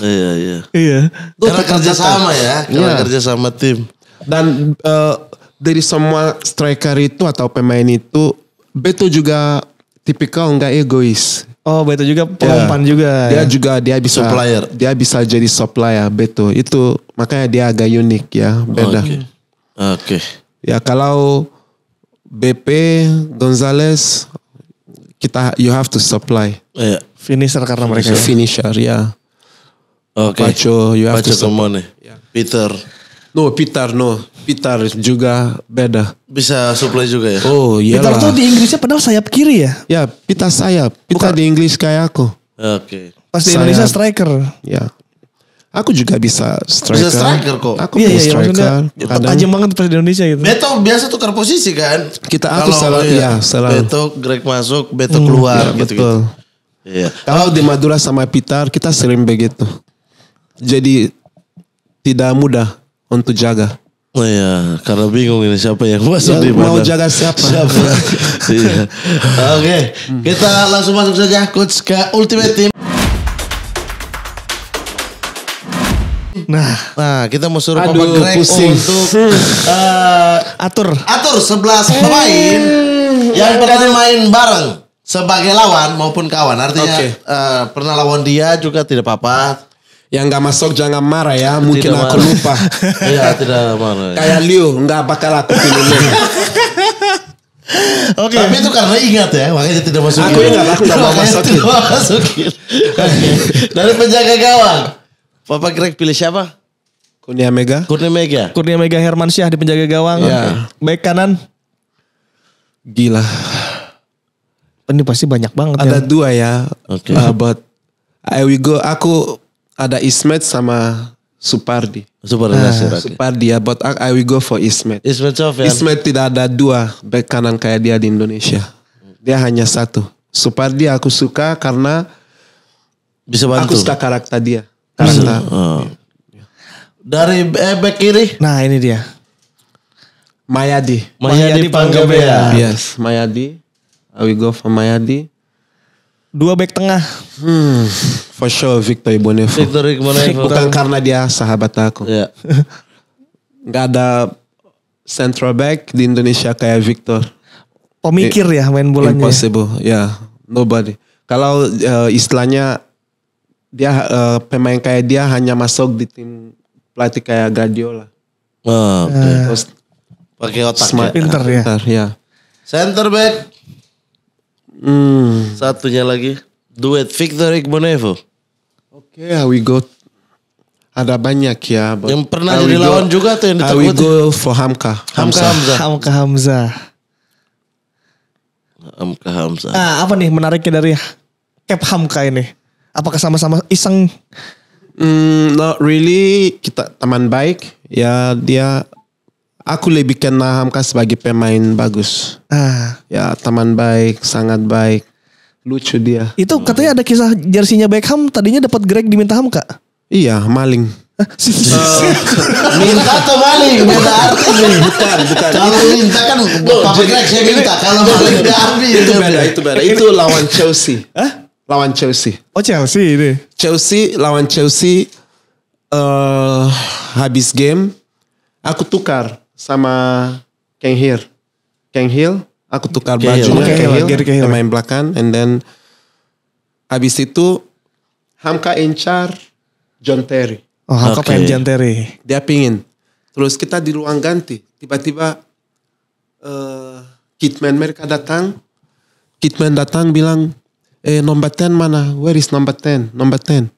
Speaker 1: iya iya. Iya.
Speaker 2: Karena kerja sama ya? ya, karena yeah. kerja sama tim.
Speaker 1: Dan uh, dari semua striker itu atau pemain itu Beto juga tipikal nggak egois. Oh, Beto juga iya. pelompan yeah. juga. Dia ya. juga dia bisa supplier. Dia bisa jadi supplier Beto. Itu makanya dia agak unik ya, beda. Oke. okay. okay. Ya kalau BP Gonzales kita you have to supply.
Speaker 2: Yeah. Finisher karena mereka. Ya?
Speaker 1: Finisher ya.
Speaker 2: Okay. Pacho, you have Pacho to eh? Yeah. Peter. No,
Speaker 1: Peter no. Peter juga beda. Bisa supply juga ya? Oh iya Peter tuh di Inggrisnya padahal sayap kiri ya? Ya, Peter sayap. Peter Bukan. di Inggris kayak aku. Oke. Okay. Pas di sayap. Indonesia striker. Ya. Aku juga bisa striker. Bisa striker kok. Aku bisa iya, iya, iya striker. Iya, kadang aja
Speaker 2: banget pas di Indonesia gitu. Beto biasa tukar posisi kan? Kita aku selalu. iya, ya, salah. Beto Greg masuk, Beto hmm, keluar hmm, ya, gitu-gitu. Iya.
Speaker 1: Kalau di Madura sama Pitar
Speaker 2: kita sering begitu
Speaker 1: jadi tidak mudah untuk jaga.
Speaker 2: Oh ya, karena bingung ini siapa yang masuk ya, di mana. Mau jaga siapa? Siapa? Iya. Oke, okay, kita langsung masuk saja coach ke Ultimate Team. Nah, nah kita mau suruh Aduh, Papa Greg pusing. untuk uh, atur atur sebelas pemain hey, yang pernah main bareng sebagai lawan maupun kawan. Artinya okay. uh, eh, pernah lawan dia juga tidak apa-apa yang gak masuk jangan marah ya. Mungkin tidak aku lupa. Iya tidak marah. Kayak
Speaker 1: Liu nggak bakal aku pilih. Oke. Tapi itu
Speaker 2: karena ingat ya, makanya tidak masukin. Aku ingat, aku nggak mau masukin. Tidak masukin. Dari penjaga gawang, Papa Greg pilih siapa? Kurnia Mega. Kurnia Mega. Kurnia
Speaker 3: Mega Hermansyah di penjaga gawang. Ya. Okay. baik kanan. Gila. Ini pasti banyak banget. Ada ya. dua
Speaker 1: ya. Oke. Okay. Uh, but I will go. Aku ada Ismet sama Supardi. Supardi ah, Supardi ya, but I, I will go for Ismet. Ismet
Speaker 2: Sofian. Ismet
Speaker 1: tidak ada dua back kanan kayak dia di Indonesia. Dia hanya satu. Supardi aku suka karena bisa bantu. Aku suka karakter dia.
Speaker 2: Karakter. Oh.
Speaker 1: Dari eh, back kiri. Nah ini dia. Mayadi. Mayadi, Mayadi Panggabea. Yes, Mayadi. I will go for Mayadi dua back tengah. Hmm, for sure Victor Ibonevo. Victor Ibonevo. Bukan karena dia sahabat aku. Iya. Gak ada central back di Indonesia kayak Victor. Pemikir ya main bolanya. Ya. Impossible, ya. Yeah. Nobody. Kalau uh, istilahnya dia uh, pemain kayak dia hanya masuk di tim pelatih kayak Guardiola.
Speaker 2: Oh, okay. Uh, Pakai otak. Smart, pinter, ya. Pinter, ya. Center back Hmm. Satunya lagi duet Victor Ikbonevo.
Speaker 1: Oke, okay, we go. ada banyak ya. Yang pernah jadi lawan juga tuh yang ditakut. We go for Hamka. Hamka Hamza.
Speaker 3: Hamka Hamza.
Speaker 1: Hamka Hamza.
Speaker 3: Ah, apa nih menariknya dari Cap Hamka ini? Apakah sama-sama
Speaker 1: iseng? Hmm, not really. Kita teman baik. Ya dia aku lebih kenal Hamka sebagai pemain bagus. Ah. Ya teman baik, sangat baik. Lucu dia.
Speaker 3: Itu katanya ada kisah jersinya Beckham tadinya dapat Greg diminta Hamka.
Speaker 1: Iya, maling. Oh.
Speaker 2: minta atau maling beda arti nih bukan bukan kalau minta kan Papa Greg saya minta kalau maling beda arti itu beda itu beda itu lawan
Speaker 1: Chelsea Hah? lawan Chelsea oh Chelsea ini Chelsea lawan Chelsea eh uh, habis game aku tukar sama Kang Hill. Kang Hill, aku tukar Kang bajunya Kang Hill, Hill. main belakang and then habis itu Hamka incar John Terry. Oh, Hamka okay. pengen John Terry. Dia pingin. Terus kita di ruang ganti, tiba-tiba uh, eh, Kitman mereka datang. Kitman datang bilang, eh number 10 mana? Where is number 10? Number 10.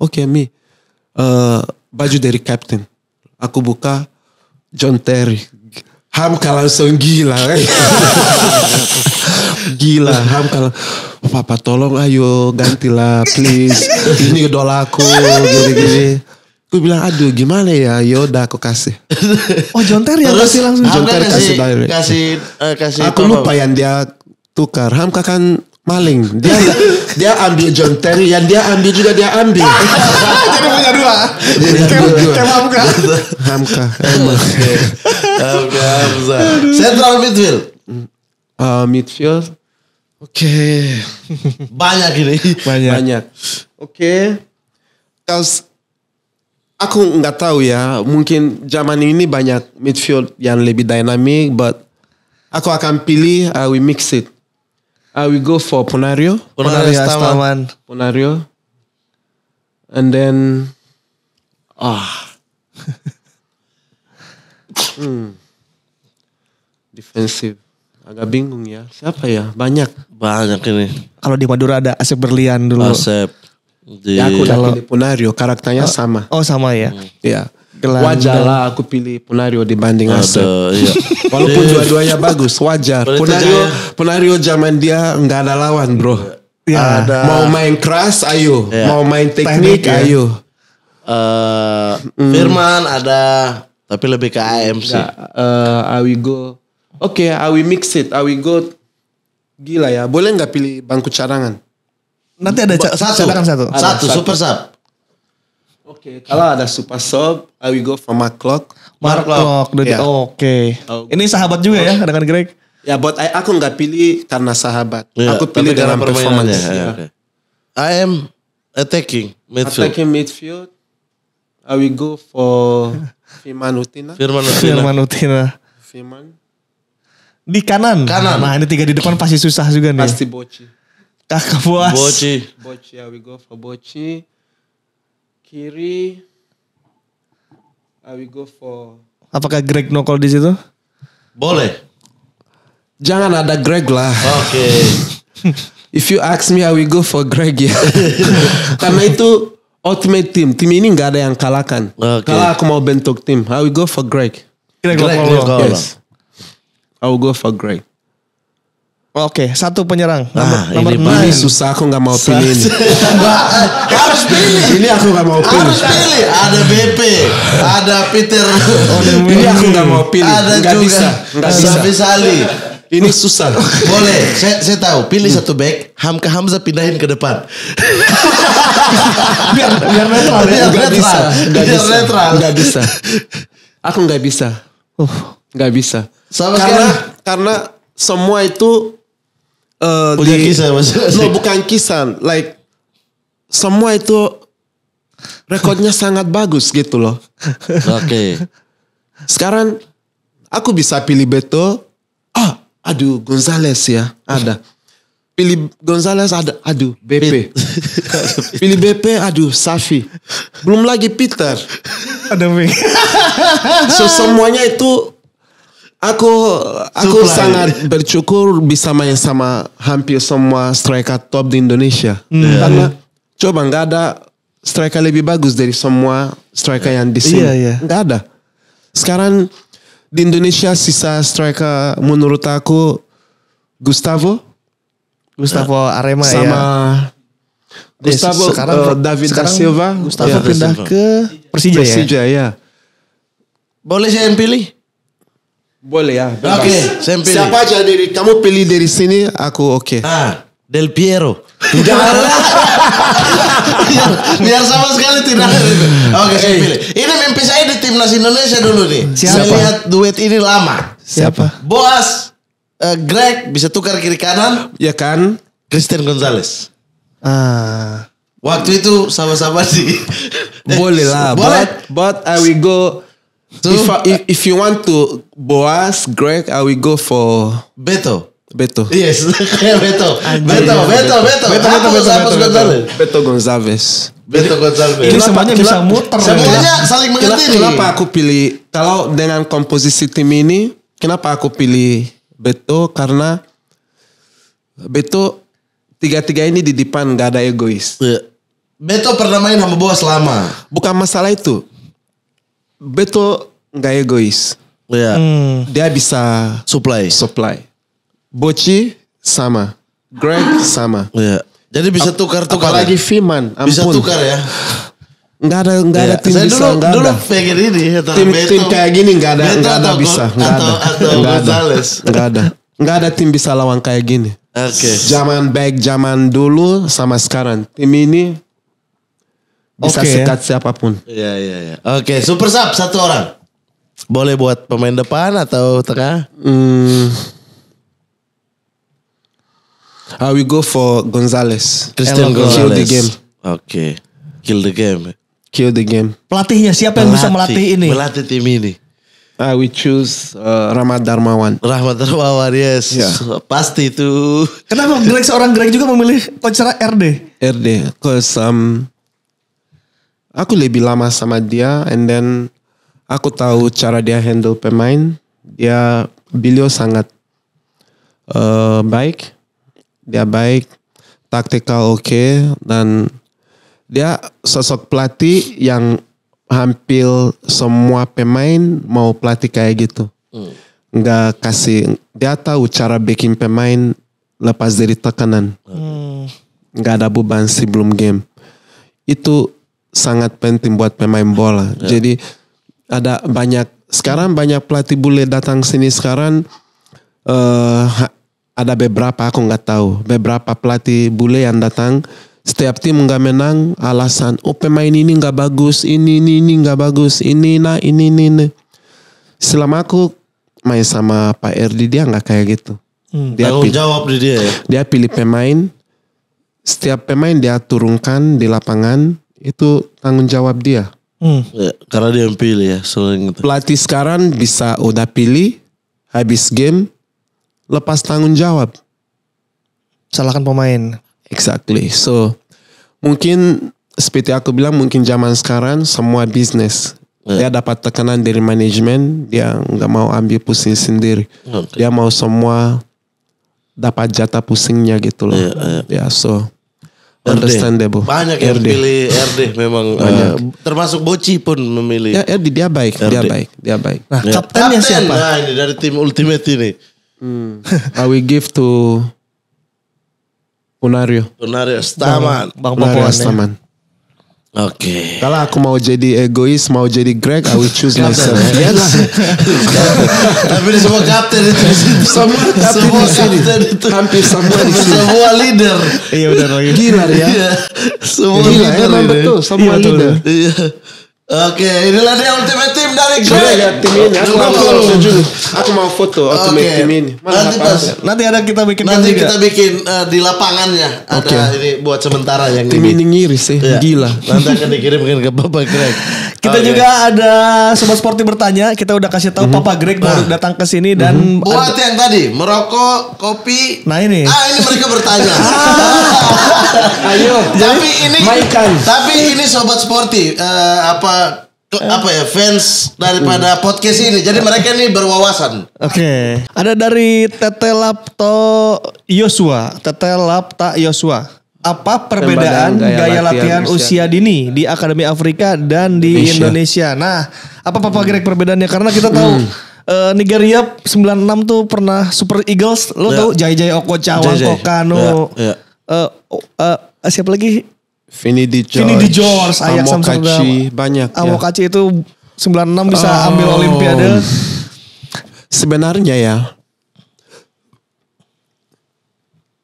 Speaker 1: Oke, okay, me. Uh, baju dari captain. Aku buka, John Terry. Ham Hamka langsung gila. Kan? gila, gila Hamka. Papa tolong ayo gantilah please. Ini aku, gini-gini. Gue bilang aduh gimana ya yaudah aku kasih. Oh John Terry yang kasih langsung. John Terry kan kasih, kasih, kasih, eh, kasih Aku lupa yang dia tukar. Ham kan maling dia dia ambil John Terry yang dia ambil juga dia
Speaker 2: ambil
Speaker 1: jadi punya dua jadi Hamka dua Hamka Hamka
Speaker 2: Hamka Hamza central midfield
Speaker 1: uh, midfield oke okay. banyak ini banyak banyak oke okay. terus aku nggak tahu ya mungkin zaman ini banyak midfield yang lebih dynamic but aku akan pilih uh, we mix it I uh, will go for Ponario. Ponario, Ponario Astaman. Ponario. And then, ah. hmm. Defensive. Agak bingung ya. Siapa ya? Banyak. Banyak ini.
Speaker 3: Kalau di Madura ada Asep Berlian dulu. Asep. Di... Ya aku kalau di
Speaker 1: Ponario karakternya oh, sama. Oh sama ya. Hmm. Iya. Hmm gelandang. Wajar lah aku pilih Punario dibanding Asep. Iya. Walaupun iya. dua-duanya bagus, wajar. Punario, Punario zaman dia nggak ada lawan bro. Ya. Ada. Mau main keras, ayo. Ya. Mau main teknik, teknik ya. ayo.
Speaker 2: Uh, Firman ada, tapi lebih ke AM sih. uh, I go. Oke, okay, I will mix it. I will go.
Speaker 1: Gila ya. Boleh nggak pilih bangku cadangan?
Speaker 3: Nanti ada satu. cadangan satu. Ada, satu, satu, super sub.
Speaker 1: Oke. Okay, Kalau ada super sub, I will go for Mark Clock. Mark, Clock. Yeah. Oke. Okay. Oh. Ini sahabat juga ya dengan Greg? Ya, buat aku nggak pilih karena
Speaker 2: sahabat. Yeah, aku pilih dalam performance. yeah. okay. I am attacking midfield. Attacking
Speaker 1: midfield. I will go for Firman Utina. Firman Utina. Firman Utina. Firman.
Speaker 3: Di kanan. Kanan. Nah, ini tiga di depan pasti susah juga nih. Pasti Boci.
Speaker 1: Kakak puas. Boci. Boci, I will go for Boci. Kiri I uh, will go for Apakah Greg Nokol di situ? Boleh. Jangan ada Greg lah. Oke. Okay. If you ask me, I will go for Greg ya. Karena itu ultimate team. Tim ini nggak ada yang kalahkan. Okay. Kalau aku mau bentuk tim, I will go for Greg. Greg, Greg, Greg yes. I will go for Greg. Oke, satu penyerang. Nah, nomor, ini, nomor ini susah aku nggak mau pilih. ini
Speaker 2: harus pilih. Ini aku nggak mau pilih. Harus pilih. Ada BP, ada Peter. Oh, ini aku nggak mau pilih. Ada gak juga. Bisa. Gak bisa. bisa. Sali. Ini susah. Boleh, saya, saya tahu. Pilih hmm. satu back, Hamka Hamza pindahin ke depan. biar, biar netral. Ya. Biar netral. Bisa. Gak biar bisa. netral. Gak bisa.
Speaker 1: Aku nggak bisa. Uh, nggak bisa. Sama karena, sekarang. karena semua itu uh, eh, kisan di, kisah maksudnya. No bukan kisah, like semua itu rekodnya sangat bagus gitu loh. Oke. Okay. Sekarang aku bisa pilih Beto. Ah, aduh Gonzales ya, ada. Pilih Gonzales ada, aduh BP. pilih BP, aduh Safi. Belum lagi Peter. Ada
Speaker 3: so semuanya
Speaker 1: itu Aku aku Supply. sangat bersyukur bisa main sama hampir semua striker top di Indonesia. Hmm. Karena Yeah. Iya. coba nggak ada striker lebih bagus dari semua striker yang di sini. Iya, yeah, Yeah. Gak ada. Sekarang di Indonesia sisa striker menurut aku Gustavo. Gustavo Arema sama ya.
Speaker 2: Gustavo ya, sekarang uh, David sekarang Silva. Gustavo yeah. pindah ke Persija, Persija ya. Persija ya. Boleh saya yang pilih? Boleh ya. Oke. Okay. Siapa Siapa aja dari
Speaker 1: kamu pilih dari sini
Speaker 2: aku oke. Okay. Ah. ah, Del Piero. Tidak ada. biar, sama sekali tidak ada. Oke, okay, saya pilih. Ini mimpi saya di timnas Indonesia dulu nih. Siapa? Saya lihat duet ini lama.
Speaker 1: Siapa?
Speaker 2: Boas, uh, Greg bisa tukar kiri kanan. Ya kan? Christian Gonzalez.
Speaker 3: Ah.
Speaker 2: Waktu itu sama-sama sih. Boleh lah, but, but I will go So if, I,
Speaker 1: if, you want to Boas, Greg, I will go for Beto. Beto. Yes,
Speaker 2: Beto. Beto, Beto, Beto. Beto, Beto, Beto, Beto, Beto.
Speaker 1: Beto Gonzalez. Beto Gonzalez. Ini semuanya bisa muter. Semuanya saling mengerti. Kenapa aku pilih kalau dengan komposisi tim ini, kenapa aku pilih Beto? Karena Beto tiga-tiga ini di depan gak ada egois. Beto pernah main sama Boas lama. Bukan masalah itu. Betul nggak egois. Iya. Hmm. Dia bisa supply. Supply. Boci sama. Greg ah. sama. Iya. Jadi bisa tukar-tukar. Ya? Apalagi ya? Fiman. Ampun. Bisa tukar ya. Enggak ada enggak ada iya. tim bisa dulu, ada. dulu
Speaker 2: ini ya, tim, tim kayak gini enggak ada enggak ada bisa, enggak ada. Enggak ada.
Speaker 1: Enggak ada. Enggak ada tim bisa lawan kayak gini. Oke. Okay. Zaman back zaman dulu sama sekarang. Tim ini
Speaker 2: bisa okay, sekat ya? siapapun. Iya iya iya. Oke, okay, super sub satu orang. Boleh buat pemain depan atau tengah? Hmm. How
Speaker 1: we go for Gonzales. Christian Gonzales. Kill the game.
Speaker 2: Oke. Okay. Kill the game. Kill the game. Pelatihnya siapa Pelatih. yang bisa melatih ini? Melatih tim ini. uh, we choose uh, Rahmat Darmawan. Rahmat Darmawan, yes. Yeah. Pasti itu.
Speaker 1: Kenapa Greg seorang Greg juga memilih coach RD? RD, cause um, aku lebih lama sama dia and then aku tahu cara dia handle pemain dia beliau sangat uh, baik dia baik taktikal oke okay, dan dia sosok pelatih yang hampir semua pemain mau pelatih kayak gitu hmm. kasih dia tahu cara bikin pemain lepas dari tekanan hmm. nggak ada beban sebelum game itu sangat penting buat pemain bola. Yeah. Jadi ada banyak sekarang banyak pelatih bule datang sini sekarang uh, ada beberapa aku nggak tahu beberapa pelatih bule yang datang setiap tim nggak menang alasan oh pemain ini nggak bagus ini ini ini nggak bagus ini nah ini ini, ini. selama aku main sama Pak Erdi dia nggak kayak gitu
Speaker 2: hmm, dia pilih, jawab dia ya?
Speaker 1: dia pilih pemain setiap pemain dia turunkan di lapangan itu tanggung jawab dia.
Speaker 2: Hmm. Ya, karena dia yang pilih ya Pelatih sekarang
Speaker 1: bisa udah pilih habis game lepas tanggung jawab. Salahkan pemain. Exactly. So mungkin seperti aku bilang mungkin zaman sekarang semua bisnis yeah. dia dapat tekanan dari manajemen dia nggak mau ambil pusing sendiri okay. dia mau semua dapat jatah pusingnya gitu loh ya yeah, yeah. so understandable. Banyak RD. yang pilih RD
Speaker 2: memang eh, Banyak. Uh, termasuk Boci pun memilih. Ya
Speaker 1: RD dia baik, RD. dia baik, dia baik. Nah, ya.
Speaker 2: kaptennya Kapten. siapa? Nah, ini dari tim Ultimate ini. Hmm.
Speaker 1: I will give to Unario. Unario Staman. Bang, Bang Staman. Ya. Oke. Okay. Kalau aku mau jadi egois, mau jadi Greg, I will choose myself. Yes.
Speaker 2: Tapi semua kapten itu Semua kapten itu. Hampir semua di sini. Semua leader. Iya udah lagi. Gila ya. Iya. Semua Gila, leader. Iya betul, semua leader. Iya. Oke, inilah dia ultimate team dari Greg. Ya, lihat tim ini, aku mau foto, Aku mau foto ultimate okay. team ini. Mana nanti pas, nanti ada kita bikin. Nanti kita juga. bikin uh, di lapangannya. Oke. okay. ini buat sementara yang ini. tim ini ngiris sih, ya. gila. Nanti akan dikirimkan ke Bapak Greg. Kita oh, iya. juga yes.
Speaker 3: ada sobat sporty bertanya. Kita udah kasih tahu mm -hmm. Papa Greg baru nah. datang ke sini dan mhm. buat
Speaker 2: yang tadi merokok, kopi. Nah ini. Ah ini mereka bertanya. Ah. Ayo. Tapi ini. Maikan. Tapi ini sobat sporty uh, apa eh. apa ya fans daripada hmm. podcast ini. Jadi mereka ini berwawasan.
Speaker 3: Oke. Okay. Ada dari Tete Lapto Yosua, Tete Lapta Yosua apa perbedaan gaya, gaya latihan, latihan usia dini di Akademi Afrika dan di Indonesia. Indonesia. Nah, apa Papa Greg perbedaannya? Karena kita tahu hmm. eh, Nigeria uh, Nigeria 96 tuh pernah Super Eagles, lo ya. tahu Jai Jai Okocha, Kokano. ya. ya. Uh, uh, uh, siapa lagi? Vini Di George, Vini Di George Ayak Amokachi, banyak. Ya. Amokachi ya. itu 96 bisa ambil oh. olimpiade.
Speaker 1: Sebenarnya ya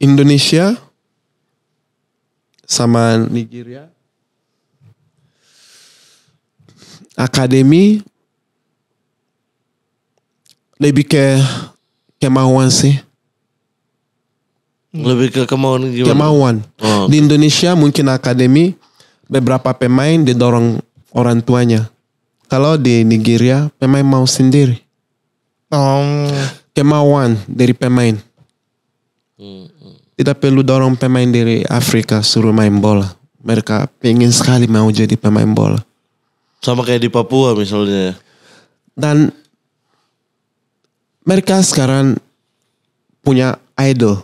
Speaker 1: Indonesia sama
Speaker 2: Nigeria.
Speaker 1: Akademi lebih ke kemauan sih.
Speaker 2: Hmm. Lebih ke kemauan gimana? Kemauan. Oh, Di
Speaker 1: Indonesia mungkin akademi beberapa pemain didorong orang tuanya. Kalau di Nigeria pemain mau sendiri. Um. Kemauan dari pemain. Hmm tidak perlu dorong pemain dari Afrika suruh main bola. Mereka pengen sekali mau jadi pemain bola.
Speaker 2: Sama kayak di Papua misalnya.
Speaker 1: Dan mereka sekarang punya idol.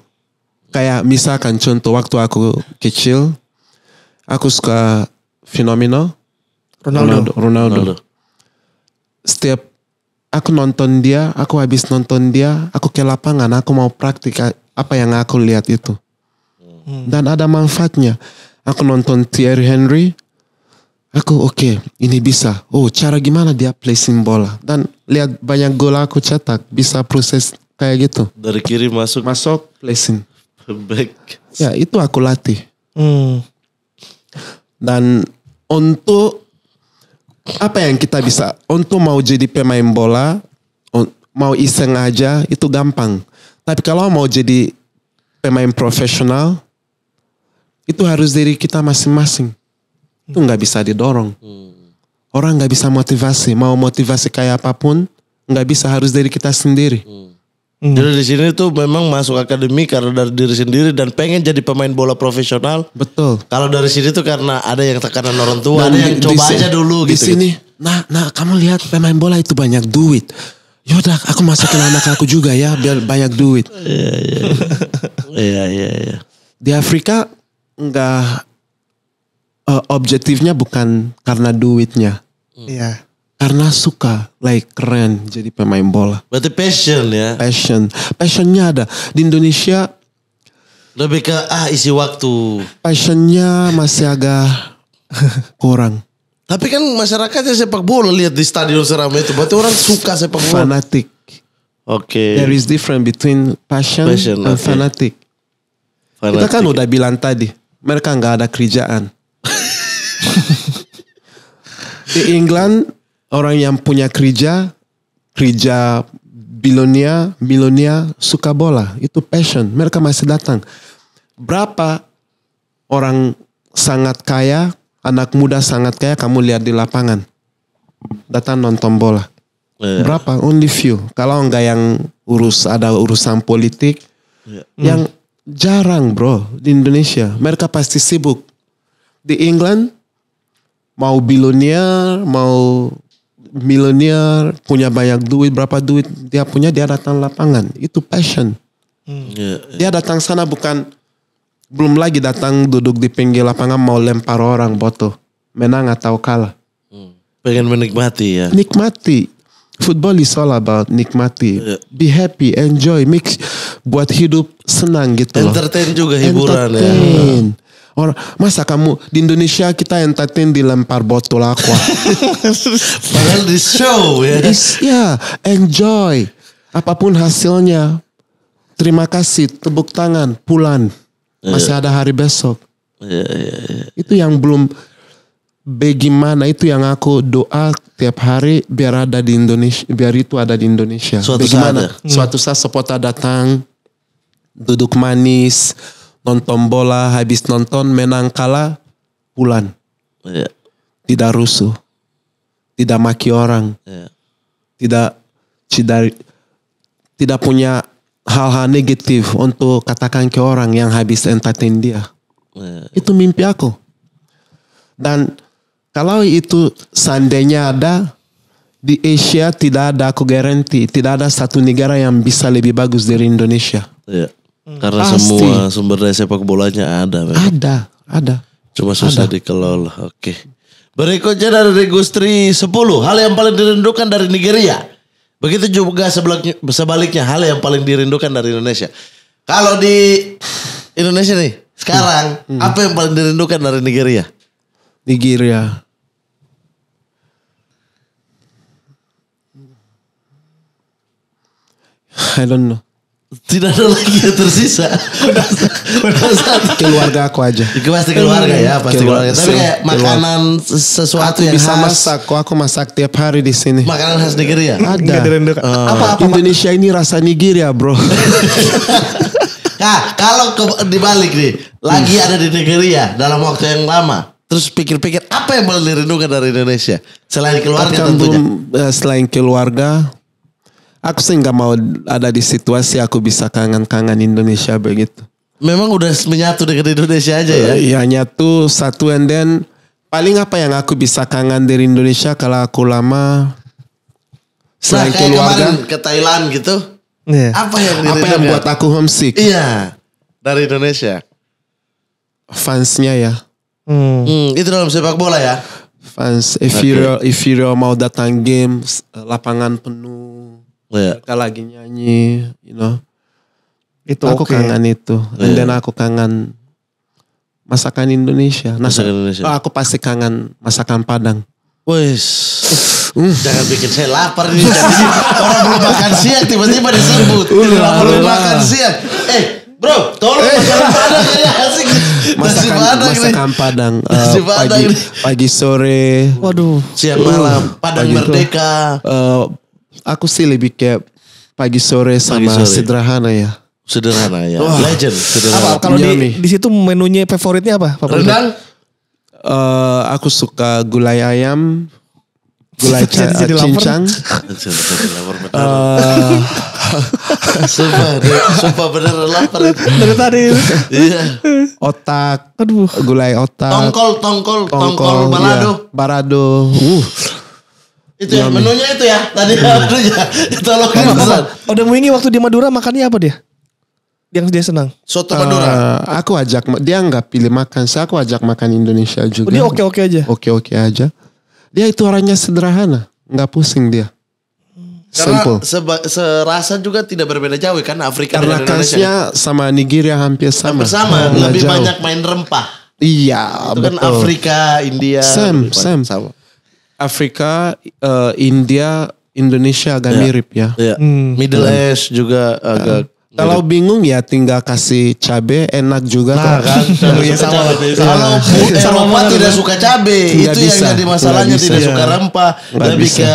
Speaker 1: Kayak misalkan contoh waktu aku kecil, aku suka fenomena Ronaldo. Ronaldo. Ronaldo. Ronaldo. Setiap aku nonton dia, aku habis nonton dia, aku ke lapangan, aku mau praktik apa yang aku lihat itu hmm. dan ada manfaatnya aku nonton Thierry Henry aku oke okay, ini bisa oh cara gimana dia play simbola dan lihat banyak gol aku cetak bisa proses kayak gitu dari kiri masuk masuk placing back ya itu aku latih hmm. dan untuk apa yang kita bisa untuk mau jadi pemain bola mau iseng aja itu gampang tapi kalau mau jadi pemain profesional, itu harus dari kita masing-masing. Itu nggak bisa didorong. Hmm. Orang nggak bisa motivasi, mau motivasi kayak apapun, nggak bisa harus dari kita sendiri. Hmm.
Speaker 2: Jadi di sini tuh memang masuk akademi karena dari diri sendiri dan pengen jadi pemain bola profesional. Betul. Kalau dari sini tuh karena ada yang tekanan orang tua, nah, ada yang coba aja dulu di gitu. Di gitu. sini,
Speaker 1: gitu. nah, nah kamu lihat pemain bola itu banyak duit Yaudah aku masukin anak aku juga ya biar banyak duit. Iya iya. Iya iya. iya. Di Afrika enggak uh, eh, objektifnya bukan karena duitnya. Iya. Hmm. Karena suka, like keren jadi
Speaker 2: pemain bola. Berarti passion ya? Passion,
Speaker 1: passionnya ada. Di Indonesia
Speaker 2: lebih ke ah isi waktu.
Speaker 1: Passionnya masih agak kurang.
Speaker 2: Tapi kan masyarakatnya sepak bola lihat di stadion seramai itu. Berarti orang suka sepak bola.
Speaker 1: Fanatik. Oke. Okay. There is different between passion, passion and okay. fanatic. fanatik. Kita kan udah bilang tadi, mereka nggak ada kerjaan. di England orang yang punya kerja, kerja bilonia, bilonia suka bola, itu passion. Mereka masih datang. Berapa orang sangat kaya anak muda sangat kayak kamu lihat di lapangan datang nonton bola yeah. berapa only few kalau enggak yang urus ada urusan politik
Speaker 2: yeah. yang mm.
Speaker 1: jarang bro di Indonesia mereka pasti sibuk di England mau bilioner mau milioner punya banyak duit berapa duit dia punya dia datang lapangan itu passion hmm. yeah. Iya. dia datang sana bukan belum lagi datang duduk di pinggir lapangan mau lempar orang botol menang atau kalah
Speaker 2: hmm. pengen menikmati ya
Speaker 1: nikmati football is all about nikmati iya. be happy enjoy mix buat hidup senang gitu loh entertain juga hiburan ya. entertain. ya masa kamu di Indonesia kita entertain dilempar botol aqua.
Speaker 2: Padahal di show ya.
Speaker 1: yeah, enjoy. Apapun hasilnya. Terima kasih, tepuk tangan, pulang. Iya. masih ada hari besok. Iya, iya, itu yang belum bagaimana itu yang aku doa tiap hari biar ada di Indonesia, biar itu ada di Indonesia. Suatu bagaimana saat, ya? suatu saat sepota datang duduk manis, nonton bola, habis nonton menang kalah pulang. Tidak rusuh. Tidak maki orang. Tidak tidak tidak punya hal-hal negatif untuk katakan ke orang yang habis entertain dia. Nah. Itu mimpi aku. Dan kalau itu seandainya ada di Asia tidak ada aku garanti tidak ada satu negara yang bisa lebih bagus dari Indonesia.
Speaker 2: Iya. Hmm. Karena Pasti. semua sumber daya sepak bolanya ada. Memang. Ada, ada. Cuma susah ada. dikelola. Oke. Berikutnya dari Gustri 10 hal yang paling dirindukan dari Nigeria. Begitu juga sebaliknya, sebaliknya hal yang paling dirindukan dari Indonesia. Kalau di Indonesia nih sekarang hmm. hmm. apa yang paling dirindukan dari Nigeria? Nigeria. I don't know tidak ada lagi yang tersisa.
Speaker 1: keluarga aku aja. Itu pasti keluarga ya, pasti keluarga. Tapi kayak makanan sesuatu yang bisa khas. masak, kok aku masak tiap hari di sini. Makanan khas negeri ya Ada.
Speaker 2: Apa-apa
Speaker 1: ah. Indonesia ini rasa Nigeria, ya, Bro.
Speaker 2: nah, kalau dibalik nih, lagi hmm. ada di Nigeria ya, dalam waktu yang lama. Terus pikir-pikir apa yang boleh dirindukan dari Indonesia selain keluarga tentunya. Eh, selain keluarga,
Speaker 1: aku sih nggak mau ada di situasi aku bisa kangen-kangen Indonesia begitu. Memang udah menyatu dengan Indonesia aja ya? Eh, iya uh, nyatu satu and then paling apa yang aku bisa kangen dari Indonesia kalau aku lama selain nah, kayak keluarga
Speaker 2: ke Thailand gitu.
Speaker 1: Yeah. Apa yang apa yang buat aku homesick? Iya
Speaker 2: dari Indonesia.
Speaker 1: Fansnya ya. Hmm.
Speaker 2: hmm. Itu dalam sepak bola ya.
Speaker 1: Fans, if okay. you if you mau datang game lapangan penuh yeah. mereka lagi nyanyi you know itu aku okay. kangen itu yeah. dan aku kangen masakan Indonesia nah masakan Indonesia. Oh, aku pasti
Speaker 2: kangen masakan Padang wes uh. Jangan bikin saya lapar nih. Jadi orang belum makan siang tiba-tiba disebut. Orang belum makan siang. Eh,
Speaker 1: bro, tolong eh.
Speaker 2: masakan Padang ya asik. Masakan, padang masakan Padang. Uh, padang pagi, pagi
Speaker 1: sore. Waduh. Siang malam. Padang pagi Merdeka. uh, aku sih lebih kayak pagi sore sama pagi sore. sederhana ya. Sederhana ya. Wah. Legend sederhana. Apa kalau iya, di, di situ menunya favoritnya apa? Favorit? Rendang. Uh, aku suka gulai ayam,
Speaker 2: gulai cincang. cincang. Super, eh, sumpah, sumpah bener lapar itu. Dari tadi. Iya.
Speaker 1: Otak. Aduh. Gulai otak. Tongkol,
Speaker 2: tongkol, tongkol, tongkol balado.
Speaker 1: Iya. Barado. Uh.
Speaker 2: Itu ya, iya, menunya itu ya tadi itu iya. menunya.
Speaker 3: Tolong kan Udah mau ini waktu di Madura makannya apa dia? yang dia senang? Soto
Speaker 1: Madura. Eh, aku ajak dia nggak pilih makan, saya aku ajak makan Indonesia oh, juga. Oh, Dia oke oke aja. Oke oke aja. Dia itu orangnya sederhana, nggak pusing dia. Hmm. Simple.
Speaker 2: Karena serasa juga tidak berbeda jauh kan Afrika Karena dan Indonesia.
Speaker 1: Karena sama Nigeria hampir
Speaker 2: sama. Hampir sama, oh, lebih jauh. banyak main rempah.
Speaker 1: Iya, itu kan betul. kan Afrika,
Speaker 2: India. Sam, Sam.
Speaker 1: Sama. Afrika, uh, India, Indonesia agak yeah. mirip ya. Yeah. Hmm. Middle hmm. East juga agak. Uh. Kalau bingung ya tinggal kasih cabe
Speaker 2: enak juga nah, kan. Iya. sama. Kalau Eropa iya. tidak suka cabe, itu bisa. yang jadi masalahnya tidak, tidak suka rempah, Tapi ke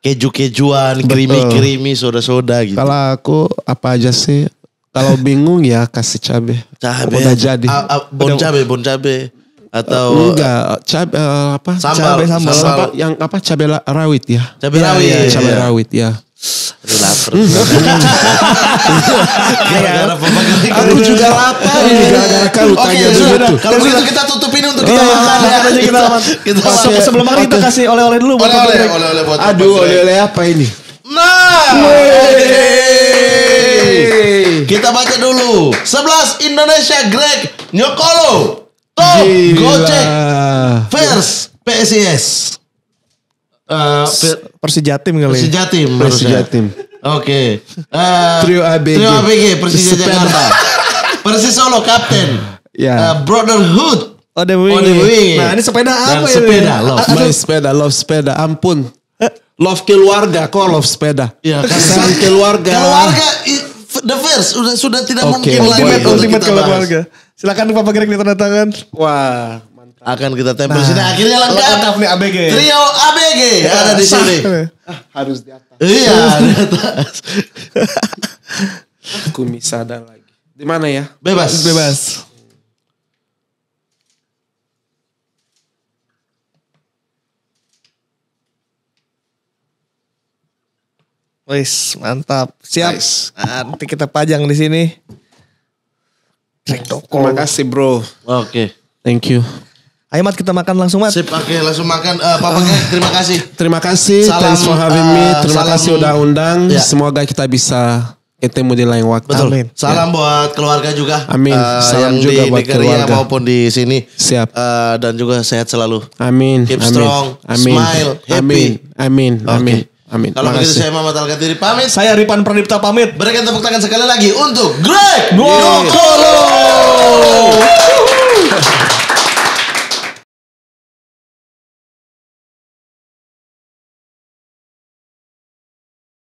Speaker 2: keju-kejuan, krimi-krimi, soda-soda gitu.
Speaker 1: Kalau aku apa aja sih? Kalau bingung ya kasih cabe.
Speaker 2: Cabe. Udah jadi. A, a, bon cabe, bon cabe atau eh, enggak cab uh, apa sambal, cabai Apa, yang
Speaker 1: apa cabe rawit ya iya, iya, iya, rawit ya, rawit ya, ya. rawit ya lapar.
Speaker 2: Aku juga lapar. gara kau tanya Kalau begitu kita tutupin untuk kita oh, ya. makan.
Speaker 3: Kita makan. Sebelum makan kita kasih oleh-oleh dulu. Oleh-oleh. Oleh-oleh buat. Aduh oleh-oleh apa ini?
Speaker 2: Nah. Kita baca dulu. 11 Indonesia Greg Nyokolo. Tuh, Gojek. vs PSIS. Uh, eh, Persijatim kali. Persijatim. Persijatim. Oke. Eh, trio ABG. Trio ABG Persija Jakarta. Persis Solo Kapten. Ya. Yeah. Uh, Brotherhood. Ode Wingi. Nah ini sepeda apa Dan sepeda, love. My
Speaker 1: sepeda, love sepeda. Ampun. Eh. Love keluarga, kok love sepeda? Iya,
Speaker 2: kan. keluarga. Keluarga, the first, sudah, sudah tidak okay. mungkin oh lagi Ultimate kita bahas. Keluarga.
Speaker 3: Silakan Bapak Greg tanda tangan.
Speaker 2: Wah, mantap. Akan kita tempel nah. sini. Akhirnya lengkap. Lengkap nih ABG. Trio ABG ya, ada di sini. Ah, harus di atas. Iya, di atas.
Speaker 1: Aku misada lagi. Di mana ya? Bebas. Bebas.
Speaker 3: Wis, mantap. Siap. Nice. Nanti kita pajang di sini
Speaker 1: toko. Terima kasih bro. Oke. Okay. Thank you.
Speaker 3: Ayo Mat kita makan langsung Mat. Sip, oke okay,
Speaker 2: langsung makan. Uh, Papa uh, terima kasih.
Speaker 1: Terima kasih. Salam, Thanks for having me. Eh, terima salam, kasih udah undang. Ya. Semoga kita bisa ketemu di lain waktu. Betul. Amin. Salam
Speaker 2: ya. buat keluarga juga. Amin. Uh, salam yang juga di buat Nigeria keluarga maupun di sini. Siap. Uh, dan juga sehat selalu. Amin. Keep Amin. strong. Amin. Smile. Happy. Amin.
Speaker 1: Amin. Okay. Amin. Amin. Kalau begitu saya
Speaker 2: Muhammad Al Gatiri pamit. Saya Ripan Pradipta pamit. Berikan tepuk tangan sekali lagi untuk Greg Nuokolo. Yeah.
Speaker 3: Gol!